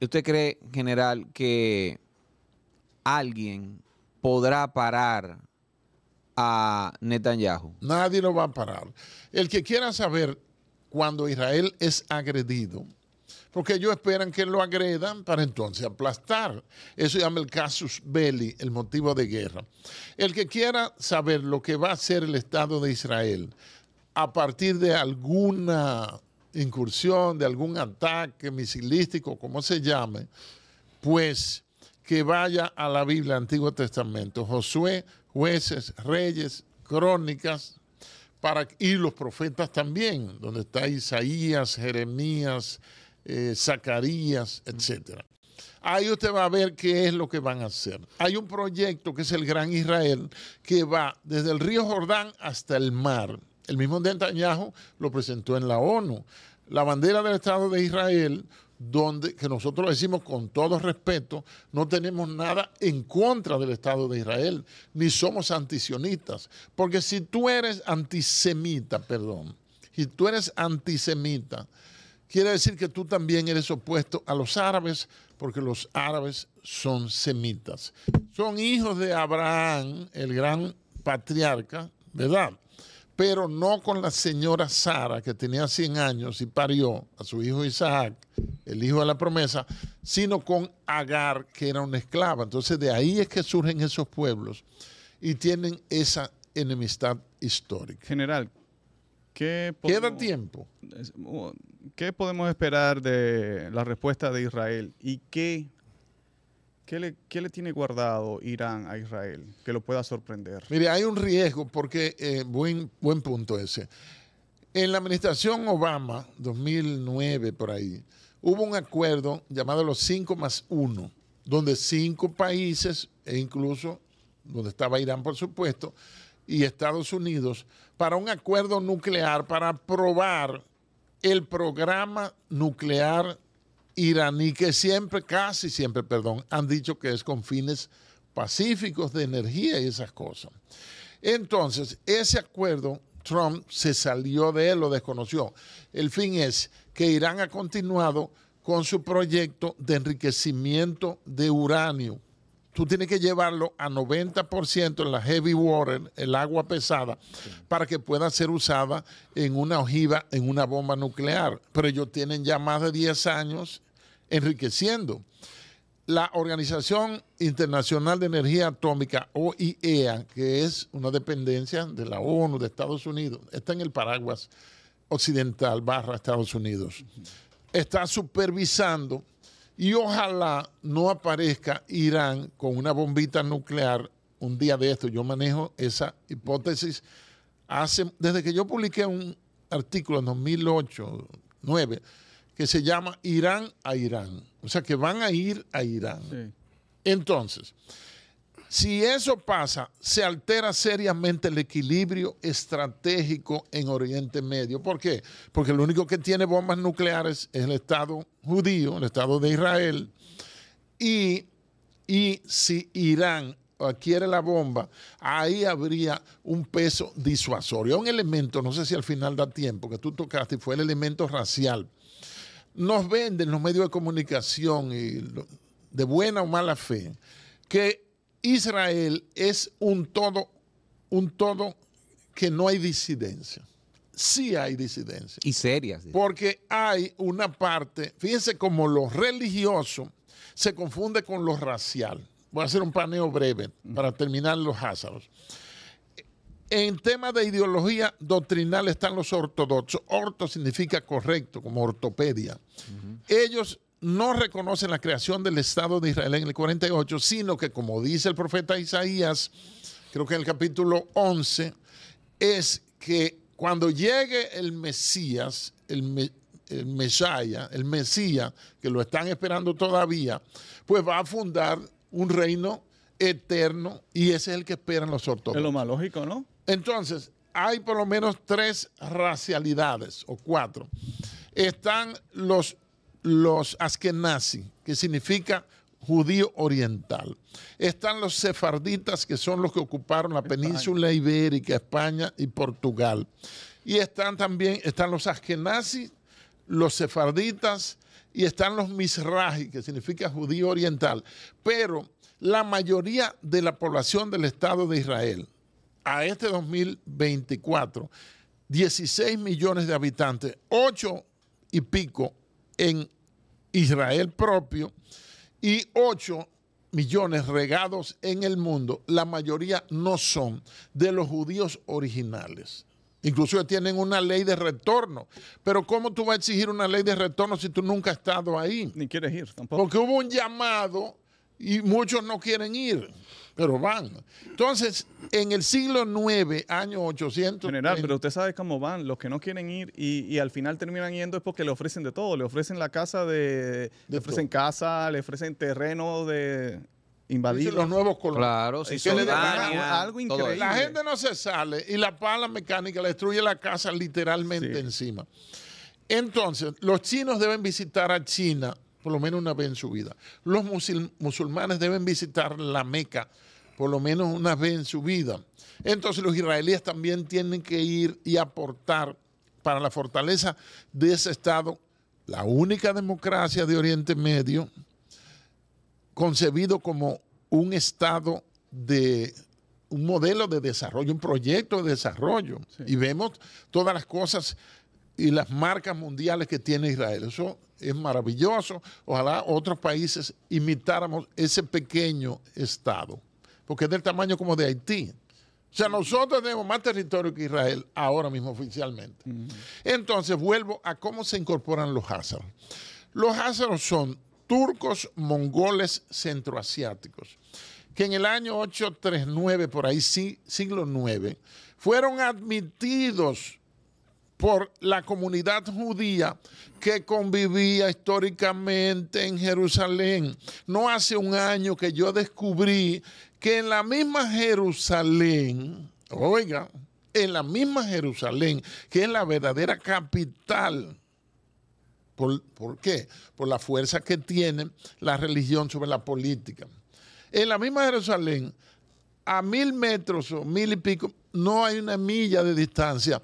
usted cree, general, que alguien podrá parar a Netanyahu? Nadie lo va a parar. El que quiera saber cuando Israel es agredido, porque ellos esperan que lo agredan para entonces aplastar. Eso llama el casus belli, el motivo de guerra. El que quiera saber lo que va a hacer el Estado de Israel a partir de alguna incursión, de algún ataque misilístico, como se llame, pues que vaya a la Biblia, Antiguo Testamento, Josué, jueces, reyes, crónicas, para, y los profetas también, donde está Isaías, Jeremías, eh, Zacarías, etc. Ahí usted va a ver qué es lo que van a hacer. Hay un proyecto que es el Gran Israel, que va desde el río Jordán hasta el mar. El mismo Netanyahu lo presentó en la ONU. La bandera del Estado de Israel, donde, que nosotros decimos con todo respeto, no tenemos nada en contra del Estado de Israel, ni somos antisionistas. Porque si tú eres antisemita, perdón, si tú eres antisemita, quiere decir que tú también eres opuesto a los árabes, porque los árabes son semitas. Son hijos de Abraham, el gran patriarca, ¿verdad? pero no con la señora Sara, que tenía 100 años y parió a su hijo Isaac, el hijo de la promesa, sino con Agar, que era una esclava. Entonces de ahí es que surgen esos pueblos y tienen esa enemistad histórica. General, ¿qué queda tiempo? Oh, ¿Qué podemos esperar de la respuesta de Israel y qué ¿Qué le, tiene guardado Irán a Israel que lo pueda sorprender? Mire, hay un riesgo porque, eh, buen, buen punto ese. En la administración Obama, 2009 por ahí, hubo un acuerdo llamado los 5 más 1, donde cinco países, e incluso donde estaba Irán, por supuesto, y Estados Unidos, para un acuerdo nuclear, para aprobar el programa nuclear y que siempre, casi siempre, perdón, han dicho que es con fines pacíficos de energía y esas cosas. Entonces, ese acuerdo Trump se salió de él, lo desconoció. El fin es que Irán ha continuado con su proyecto de enriquecimiento de uranio tú tienes que llevarlo a 90% en la heavy water, el agua pesada, para que pueda ser usada en una ojiva, en una bomba nuclear. Pero ellos tienen ya más de 10 años enriqueciendo. La Organización Internacional de Energía Atómica, OIEA, que es una dependencia de la ONU, de Estados Unidos, está en el paraguas occidental barra Estados Unidos, está supervisando y ojalá no aparezca Irán con una bombita nuclear un día de esto. Yo manejo esa hipótesis desde que yo publiqué un artículo en 2008, 9, que se llama Irán a Irán. O sea, que van a ir a Irán. Entonces, si eso pasa, se altera seriamente el equilibrio estratégico en Oriente Medio. ¿Por qué? Porque el único que tiene bombas nucleares es el Estado judío, el Estado de Israel. Y, si Irán adquiere la bomba, ahí habría un peso disuasorio. Un elemento, no sé si al final da tiempo, que tú tocaste, fue el elemento racial. Nos venden los medios de comunicación y de buena o mala fe que Israel es un todo, un todo que no hay disidencia. Sí hay disidencia. Y serias. Porque hay una parte, fíjense como lo religioso se confunde con lo racial. Voy a hacer un paneo breve para terminar los házaros. En tema de ideología doctrinal están los ortodoxos. Orto significa correcto, como ortopedia. Ellos no reconocen la creación del Estado de Israel en el 48, sino que, como dice el profeta Isaías, creo que en el capítulo 11, es que cuando llegue el Mesías, el, el Mesaya, el Mesías, que lo están esperando todavía, pues va a fundar un reino eterno y ese es el que esperan los ortodoxos. Es lo más lógico, ¿no? Entonces, hay por lo menos tres racialidades o cuatro. Están los los askenazi, que significa judío oriental. Están los sefarditas, que son los que ocuparon la península ibérica, España y Portugal. Y están también, están los askenazi, los sefarditas y están los misraji, que significa judío oriental. Pero la mayoría de la población del Estado de Israel, a este 2024, 16 millones de habitantes, 8 y pico en Israel propio y 8 millones regados en el mundo, la mayoría no son de los judíos originales. Incluso tienen una ley de retorno. Pero ¿cómo tú vas a exigir una ley de retorno si tú nunca has estado ahí? Ni quieres ir tampoco. Porque hubo un llamado y muchos no quieren ir pero van. Entonces, en el siglo IX, año 800. General, pero usted sabe cómo van. Los que no quieren ir y, al final terminan yendo es porque le ofrecen de todo. Le ofrecen la casa de. le ofrecen casa, le ofrecen terreno de invadir los nuevos colonos. Claro, si son algo increíble. La gente no se sale y la pala mecánica le destruye la casa literalmente encima. Entonces, los chinos deben visitar a China por lo menos una vez en su vida. Los musulmanes deben visitar la Meca por lo menos una vez en su vida. Entonces los israelíes también tienen que ir y aportar para la fortaleza de ese Estado, la única democracia de Oriente Medio, concebido como un Estado de un modelo de desarrollo, un proyecto de desarrollo. Y vemos todas las cosas y las marcas mundiales que tiene Israel. Eso es maravilloso. Ojalá otros países imitáramos ese pequeño estado, porque es del tamaño como de Haití. O sea, nosotros tenemos más territorio que Israel ahora mismo oficialmente. Entonces, vuelvo a cómo se incorporan los házaros. Los házaros son turcos, mongoles, centroasiáticos, que en el año 839, por ahí sí, siglo IX, fueron admitidos por la comunidad judía que convivía históricamente en Jerusalén. No hace un año que yo descubrí que en la misma Jerusalén, oiga, en la misma Jerusalén, que es la verdadera capital. ¿Por, ¿Por, qué? Por la fuerza que tiene la religión sobre la política. En la misma Jerusalén, a mil metros o mil y pico, no hay una milla de distancia,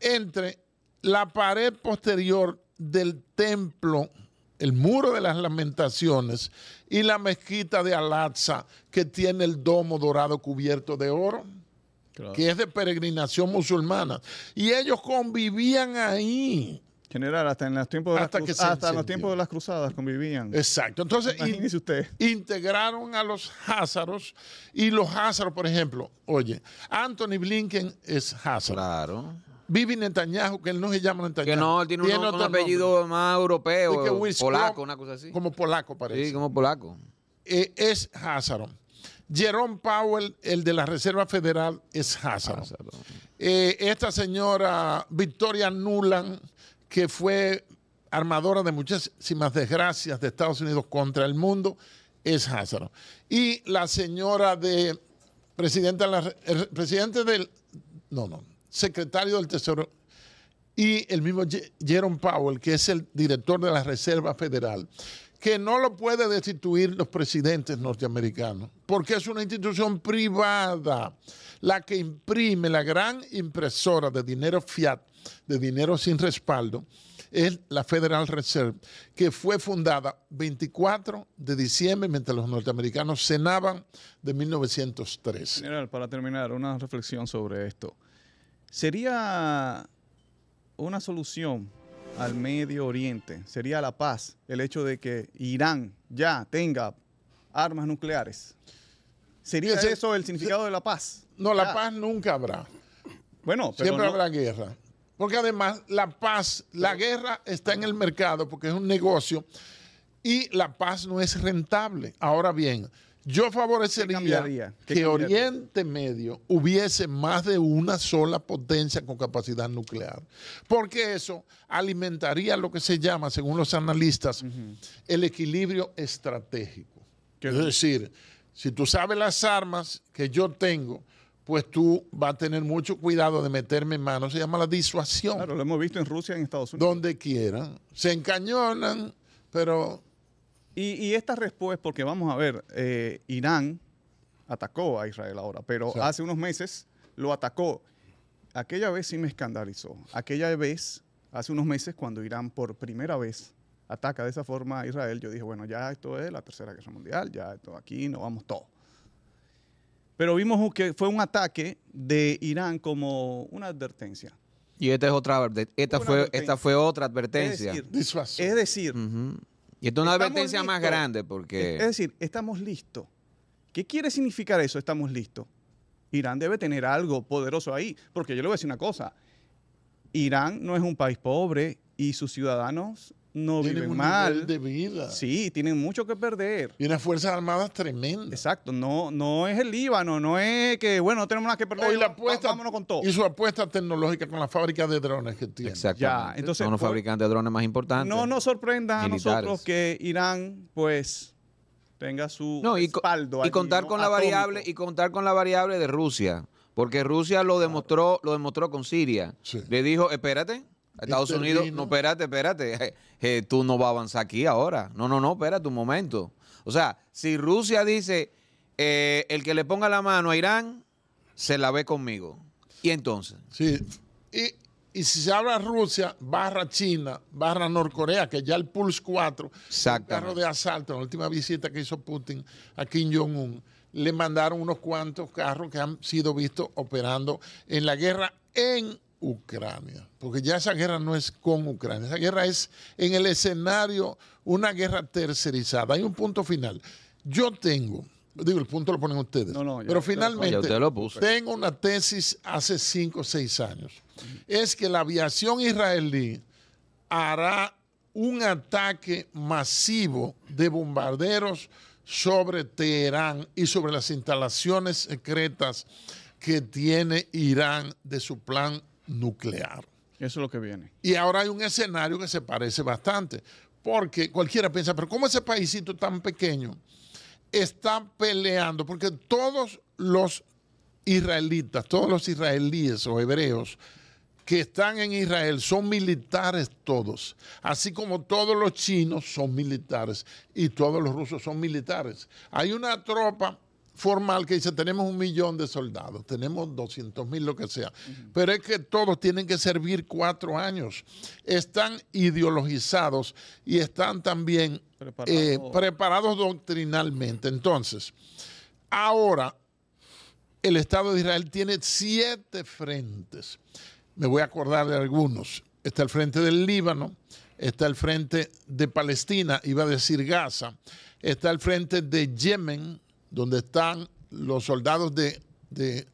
entre la pared posterior del templo, el muro de las lamentaciones, y la mezquita de al que tiene el domo dorado cubierto de oro, que es de peregrinación musulmana. Y ellos convivían ahí. General, hasta en los tiempos de, las, hasta de las cruzadas convivían. Exacto. Entonces, usted. integraron a los házaros y los házaros, por ejemplo, oye, Anthony Blinken es házaro. Claro. Vivi Netanyahu, que él no se llama Netanyahu. Que no, él tiene, un, apellido más europeo, que polaco, una cosa así. Como polaco parece. Sí, como polaco. Eh, es Hazaron. Jerome Powell, el de la Reserva Federal, es Hazaron. Eh, esta señora Victoria Nulan, que fue armadora de muchísimas desgracias de Estados Unidos contra el mundo, es Házaro. Y la señora de presidenta, eh, presidente del, no, no, secretario del Tesoro, y el mismo Jerome Powell, que es el director de la Reserva Federal, que no lo puede destituir los presidentes norteamericanos, porque es una institución privada la que imprime la gran impresora de dinero fiat, de dinero sin respaldo, es la Federal Reserve, que fue fundada 24 de diciembre mientras los norteamericanos cenaban de 1903. General, para terminar, una reflexión sobre esto sería una solución al Medio Oriente, sería la paz, el hecho de que Irán ya tenga armas nucleares. ¿Sería eh, eso el significado de la paz? No, la paz nunca habrá. Bueno, siempre habrá guerra. Porque además la paz, la guerra está en el mercado porque es un negocio y la paz no es rentable. Ahora bien, yo favorecería que Oriente Medio hubiese más de una sola potencia con capacidad nuclear, porque eso alimentaría lo que se llama, según los analistas, el equilibrio estratégico. Es decir, si tú sabes las armas que yo tengo, pues tú vas a tener mucho cuidado de meterme en manos. Se llama la disuasión. Claro, lo hemos visto en Rusia, en Estados Unidos. Donde quieran. Se encañonan, pero y, esta respuesta, porque vamos a ver, eh, Irán atacó a Israel ahora, pero hace unos meses lo atacó. Aquella vez sí me escandalizó. Aquella vez, hace unos meses, cuando Irán por primera vez ataca de esa forma a Israel, yo dije, bueno, ya esto es la Tercera Guerra Mundial, ya esto aquí nos vamos todos. Pero vimos que fue un ataque de Irán como una advertencia. Y esta es otra, esta, fue, esta fue otra advertencia. Es decir, y esto es una advertencia más grande porque... Es decir, estamos listos. ¿Qué quiere significar eso? Estamos listos. Irán debe tener algo poderoso ahí, porque yo le voy a decir una cosa. Irán no es un país pobre y sus ciudadanos no tienen viven un mal. Nivel de vida. Sí, tienen mucho que perder. Y unas fuerzas armadas tremendas. Exacto, no, no es el Líbano, no es que, bueno, no tenemos nada que perder. con todo. Y su apuesta tecnológica con la fábrica de drones que tiene. Exacto. Son los fabricantes de drones más importantes. No nos sorprenda a nosotros que Irán, pues tenga su no, y, y contar con la variable y contar con la variable de Rusia porque Rusia lo demostró, lo demostró con Siria. Le dijo, espérate, Estados Unidos, no, espérate, espérate, tú no vas a avanzar aquí ahora. No, no, no, espérate un momento. O sea, si Rusia dice, eh, el que le ponga la mano a Irán, se la ve conmigo. ¿Y entonces? Sí, y, si se habla Rusia, barra China, barra Norcorea, que ya el Pulse 4, el carro de asalto, la última visita que hizo Putin a Kim Jong-un, le mandaron unos cuantos carros que han sido vistos operando en la guerra en Ucrania, porque ya esa guerra no es con Ucrania, esa guerra es en el escenario, una guerra tercerizada. Hay un punto final. Yo tengo, digo, el punto lo ponen ustedes, no, no, pero finalmente tengo una tesis hace cinco o seis años. Es que la aviación israelí hará un ataque masivo de bombarderos sobre Teherán y sobre las instalaciones secretas que tiene Irán de su plan nuclear. Eso es lo que viene. Y ahora hay un escenario que se parece bastante, porque cualquiera piensa, pero ¿cómo ese paísito tan pequeño está peleando? Porque todos los israelitas, todos los israelíes o hebreos que están en Israel son militares todos, así como todos los chinos son militares y todos los rusos son militares. Hay una tropa formal que dice tenemos un millón de soldados, tenemos 200 mil, lo que sea. Pero es que todos tienen que servir cuatro años. Están ideologizados y están también eh, preparados doctrinalmente. Entonces, ahora el Estado de Israel tiene siete frentes. Me voy a acordar de algunos. Está el frente del Líbano, está el frente de Palestina, iba a decir Gaza, está el frente de Yemen, donde están los soldados de,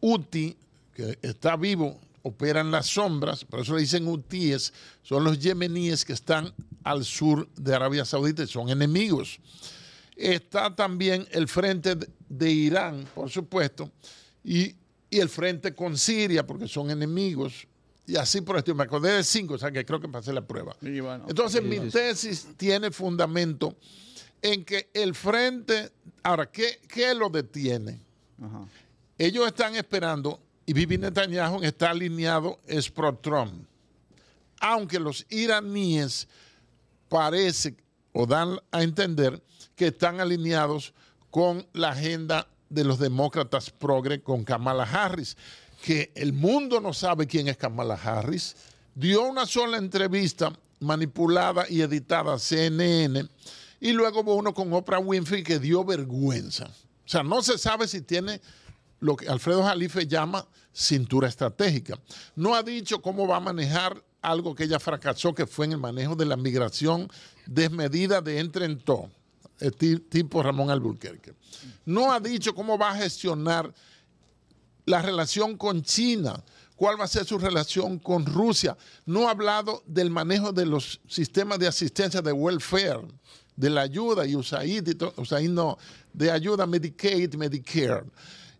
UTI, que está vivo, operan las sombras, por eso le dicen UTI, son los yemeníes que están al sur de Arabia Saudita y son enemigos. Está también el frente de Irán, por supuesto, y, y el frente con Siria, porque son enemigos. Y así por esto, me acordé de cinco, o sea que creo que pasé la prueba. Entonces mi tesis tiene fundamento en que el frente, ahora, ¿qué, lo detiene? Ellos están esperando, y Bibi Netanyahu está alineado, es pro Trump. Aunque los iraníes parece o dan a entender que están alineados con la agenda de los demócratas progre con Kamala Harris, que el mundo no sabe quién es Kamala Harris. Dio una sola entrevista manipulada y editada CNN y luego hubo uno con Oprah Winfrey que dio vergüenza. O sea, no se sabe si tiene lo que Alfredo Jalife llama cintura estratégica. No ha dicho cómo va a manejar algo que ella fracasó, que fue en el manejo de la migración desmedida de entre en todo, eh, tipo Ramón Alburquerque. No ha dicho cómo va a gestionar la relación con China, cuál va a ser su relación con Rusia. No ha hablado del manejo de los sistemas de asistencia de welfare de la ayuda y USAID, y USAID no, de ayuda Medicaid, Medicare.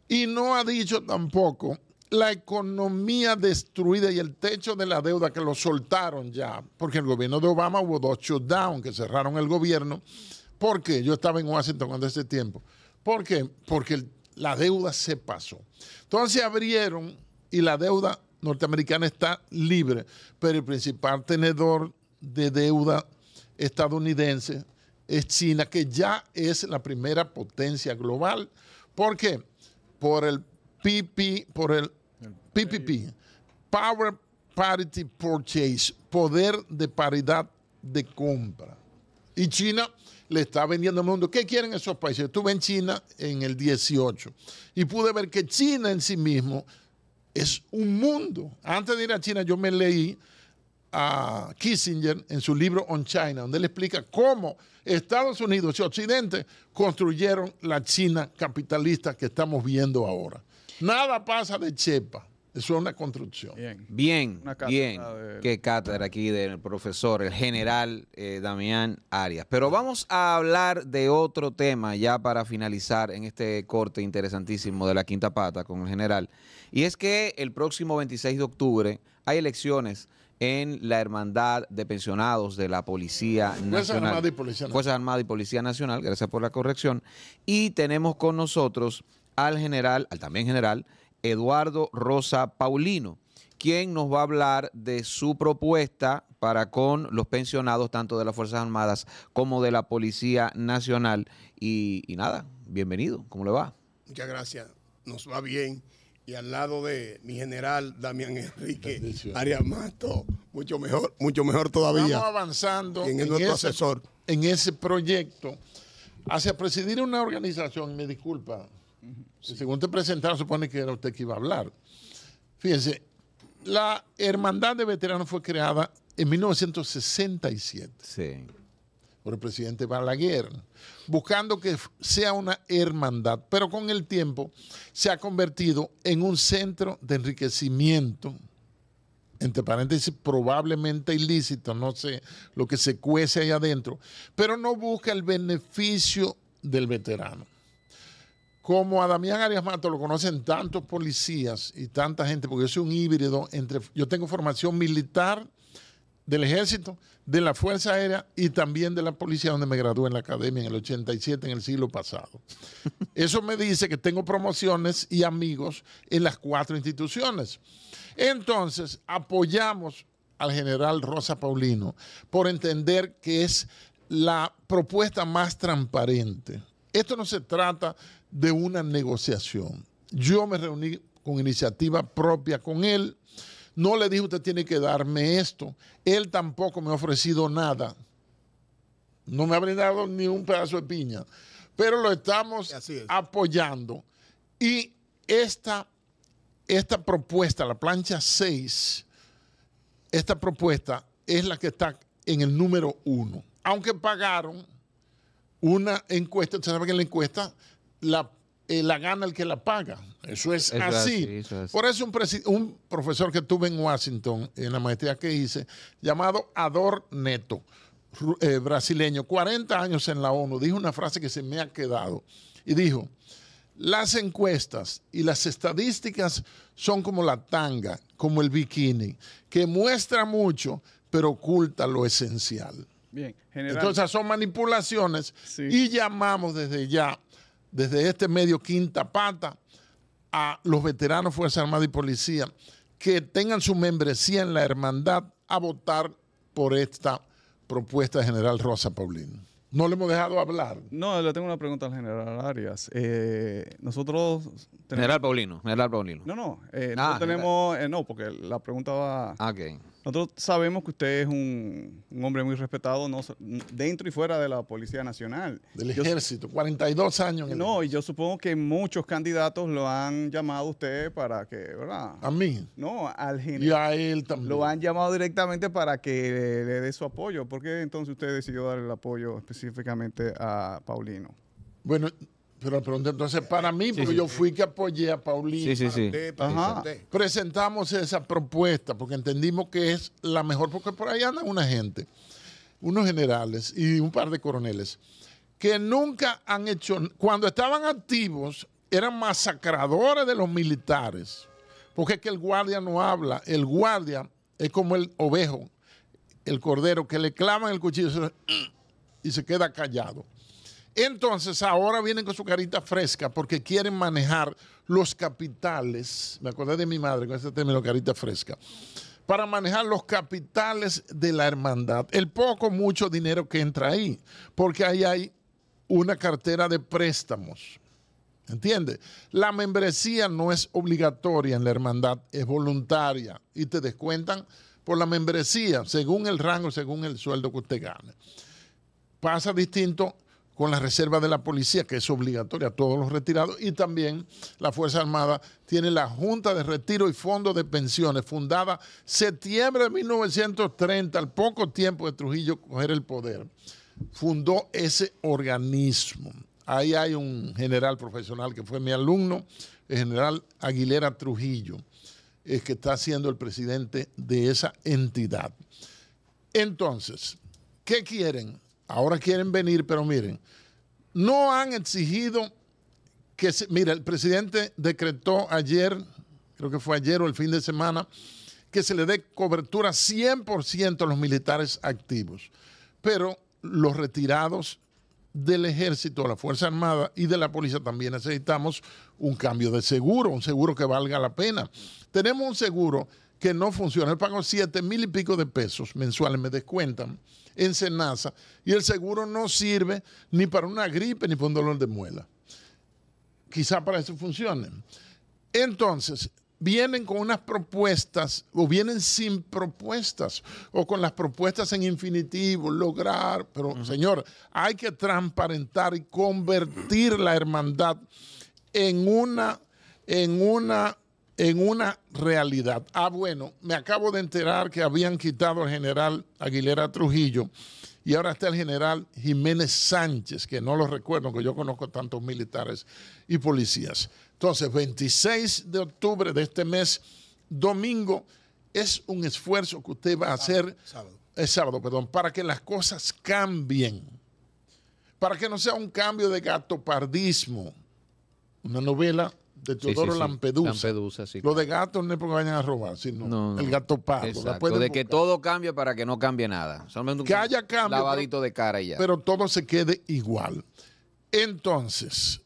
Y no ha dicho tampoco la economía destruida y el techo de la deuda que lo soltaron ya, porque el gobierno de Obama hubo dos shutdowns que cerraron el gobierno, porque yo estaba en Washington cuando ese tiempo. ¿Por qué? Porque la deuda se pasó. Entonces abrieron y la deuda norteamericana está libre, pero el principal tenedor de deuda estadounidense es China, que ya es la primera potencia global. ¿Por qué? Por el PP, por el PPP, Power Parity Purchase, poder de paridad de compra. Y China le está vendiendo al mundo. ¿Qué quieren esos países? Estuve en China en el 18 y pude ver que China en sí mismo es un mundo. Antes de ir a China yo me leí a Kissinger en su libro On China, donde él explica cómo Estados Unidos y Occidente construyeron la China capitalista que estamos viendo ahora. Nada pasa de chepa. Eso es una construcción. Bien, bien, Qué cátedra aquí del profesor, el general eh, Damián Arias. Pero vamos a hablar de otro tema ya para finalizar en este corte interesantísimo de la quinta pata con el general. Y es que el próximo 26 de octubre hay elecciones en la Hermandad de Pensionados de la Policía Nacional. Fuerzas Armadas y Policía Nacional. Fuerzas Armadas y Policía Nacional, gracias por la corrección. Y tenemos con nosotros al general, al también general, Eduardo Rosa Paulino, quien nos va a hablar de su propuesta para con los pensionados, tanto de las Fuerzas Armadas como de la Policía Nacional. Y, y nada, bienvenido, ¿cómo le va? Muchas gracias, nos va bien y al lado de mi general Damián Enrique Ariamato, mucho mejor, mucho mejor todavía. Estamos avanzando en, ese, asesor. En ese proyecto, hacia presidir una organización, me disculpa, según te presentaron, supone que era usted que iba a hablar. Fíjense, la Hermandad de Veteranos fue creada en 1967. Sí por el presidente Balaguer, buscando que sea una hermandad, pero con el tiempo se ha convertido en un centro de enriquecimiento, entre paréntesis, probablemente ilícito, no sé lo que se cuece ahí adentro, pero no busca el beneficio del veterano. Como a Damián Arias Mato lo conocen tantos policías y tanta gente, porque yo soy un híbrido entre, yo tengo formación militar, del ejército, de la Fuerza Aérea y también de la policía donde me gradué en la academia en el 87, en el siglo pasado. [laughs] Eso me dice que tengo promociones y amigos en las cuatro instituciones. Entonces, apoyamos al general Rosa Paulino por entender que es la propuesta más transparente. Esto no se trata de una negociación. Yo me reuní con iniciativa propia con él. No le dije, usted tiene que darme esto. Él tampoco me ha ofrecido nada. No me ha brindado ni un pedazo de piña. Pero lo estamos apoyando. Y esta, esta propuesta, la plancha 6, esta propuesta es la que está en el número 1. Aunque pagaron una encuesta, usted sabe que la encuesta la la gana el que la paga. Eso es, así. Por eso un, profesor que tuve en Washington, en la maestría que hice, llamado Ador Neto, eh, brasileño, 40 años en la ONU, dijo una frase que se me ha quedado y dijo, las encuestas y las estadísticas son como la tanga, como el bikini, que muestra mucho, pero oculta lo esencial. Bien, Entonces son manipulaciones y llamamos desde ya desde este medio quinta pata a los veteranos Fuerza armadas y Policía que tengan su membresía en la hermandad a votar por esta propuesta de General Rosa Paulino. No le hemos dejado hablar. No, le tengo una pregunta al general Arias. Eh, nosotros General Paulino, general Paulino. No, no, eh, ah, tenemos... Eh, no, porque la pregunta va... Ah, okay. Nosotros sabemos que usted es un, hombre muy respetado no, dentro y fuera de la Policía Nacional. Del ejército, 42 años. no, y yo supongo que muchos candidatos lo han llamado a usted para que, ¿verdad? A mí. No, al general. Y a él también. Lo han llamado directamente para que le dé su apoyo. ¿Por qué entonces usted decidió dar el apoyo específicamente a Paulino? Bueno, pero entonces para mí, porque yo fui que apoyé a Paulina. Presentamos esa propuesta porque entendimos que es la mejor, porque por ahí andan una gente, unos generales y un par de coroneles, que nunca han hecho, cuando estaban activos, eran masacradores de los militares. Porque es que el guardia no habla, el guardia es como el ovejo, el cordero, que le clavan el cuchillo y se [clears throat] queda callado. Entonces ahora vienen con su carita fresca porque quieren manejar los capitales. Me acordé de mi madre con ese término carita fresca para manejar los capitales de la hermandad, el poco, mucho dinero que entra ahí, porque ahí hay una cartera de préstamos. ¿Entiendes? La membresía no es obligatoria en la hermandad, es voluntaria y te descuentan por la membresía, según el rango, según el sueldo que usted gane. Pasa distinto con la reserva de la policía, que es obligatoria a todos los retirados, y también la Fuerza Armada tiene la Junta de Retiro y Fondo de Pensiones, fundada septiembre de 1930, al poco tiempo de Trujillo coger el poder. Fundó ese organismo. Ahí hay un general profesional que fue mi alumno, el general Aguilera Trujillo, es eh, que está siendo el presidente de esa entidad. Entonces, ¿qué quieren? ahora quieren venir, pero miren, no han exigido que se, mira, el presidente decretó ayer, creo que fue ayer o el fin de semana, que se le dé cobertura 100% a los militares activos, pero los retirados del ejército, de la Fuerza Armada y de la policía también necesitamos un cambio de seguro, un seguro que valga la pena. Tenemos un seguro que no funciona. Él pago siete mil y pico de pesos mensuales, me descuentan, en Senasa, y el seguro no sirve ni para una gripe ni para un dolor de muela. Quizá para eso funcione. Entonces, vienen con unas propuestas o vienen sin propuestas o con las propuestas en infinitivo, lograr, pero señor, hay que transparentar y convertir la hermandad en una en una en una realidad. Ah, bueno, me acabo de enterar que habían quitado al general Aguilera Trujillo y ahora está el general Jiménez Sánchez, que no lo recuerdo, que yo conozco tantos militares y policías. Entonces, 26 de octubre de este mes, domingo, es un esfuerzo que usted va a hacer, sábado. Eh, sábado, perdón, para que las cosas cambien, para que no sea un cambio de gatopardismo. Una novela de Teodoro Lampedusa. Lo de gatos no es porque vayan a robar, sino el gato pago. de que todo cambie para que no cambie nada. que haya cambio, lavadito de cara ya. Pero todo se quede igual. Entonces,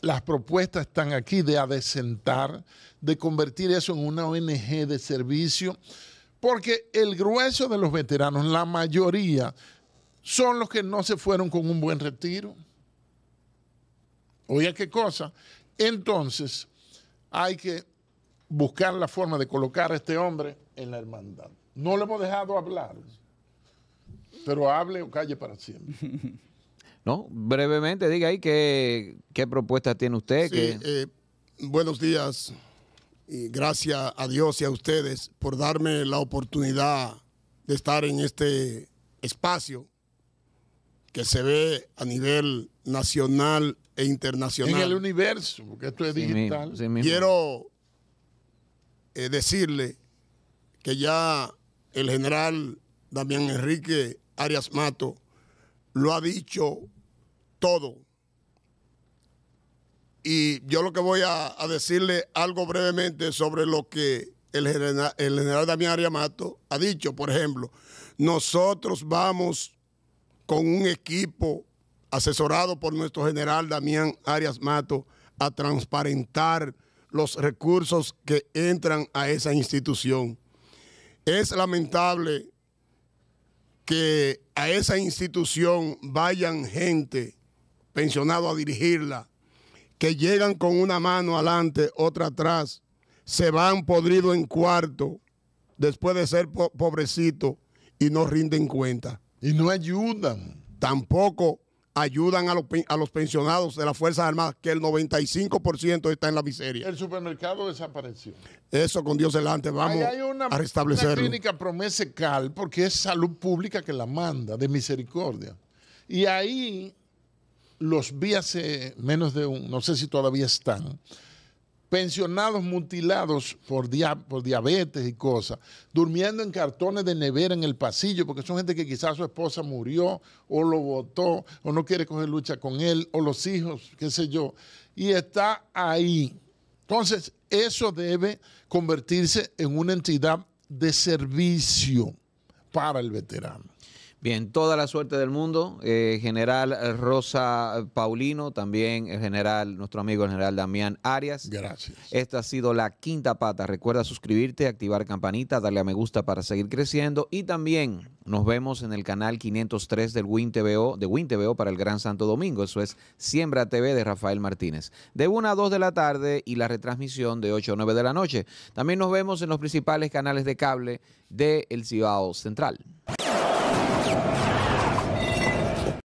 las propuestas están aquí de adecentar, de convertir eso en una ONG de servicio, porque el grueso de los veteranos, la mayoría, son los que no se fueron con un buen retiro. Oye qué cosa. Entonces, hay que buscar la forma de colocar a este hombre en la hermandad. No le hemos dejado hablar, pero hable o calle para siempre. [laughs] No, brevemente diga ahí qué, propuesta tiene usted. Eh, buenos días y gracias a Dios y a ustedes por darme la oportunidad de estar en este espacio que se ve a nivel nacional e internacional. En el universo, porque esto es digital. Quiero eh, decirle que ya el general Damián Enrique Arias Mato lo ha dicho todo. Y yo lo que voy a, decirle algo brevemente sobre lo que el general, el general Damián Arias Mato ha dicho. Por ejemplo, nosotros vamos con un equipo asesorado por nuestro general Damián Arias Mato, a transparentar los recursos que entran a esa institución. Es lamentable que a esa institución vayan gente pensionado a dirigirla, que llegan con una mano adelante, otra atrás, se van podrido en cuarto después de ser pobrecito y no rinden cuenta. Y no ayudan. Tampoco ayudan a los, pensionados de las Fuerzas Armadas, que el 95% está en la miseria. El supermercado desapareció. Eso con Dios delante, vamos hay una, clínica Promese Cal, porque es salud pública que la manda, de misericordia. Y ahí los vías, menos de un, no sé si todavía están, pensionados mutilados por, por diabetes y cosas, durmiendo en cartones de nevera en el pasillo, porque son gente que quizás su esposa murió o lo votó o no quiere coger lucha con él o los hijos, qué sé yo, y está ahí. Entonces, eso debe convertirse en una entidad de servicio para el veterano. Bien, toda la suerte del mundo. Eh, general Rosa Paulino, también el general, nuestro amigo el general Damián Arias. Gracias. Esta ha sido la quinta pata. Recuerda suscribirte, activar campanita, darle a me gusta para seguir creciendo. Y también nos vemos en el canal 503 del Win de Win TVO para el Gran Santo Domingo. Eso es Siembra TV de Rafael Martínez. De 1 a 2 de la tarde y la retransmisión de 8 a 9 de la noche. También nos vemos en los principales canales de cable de El Cibao Central.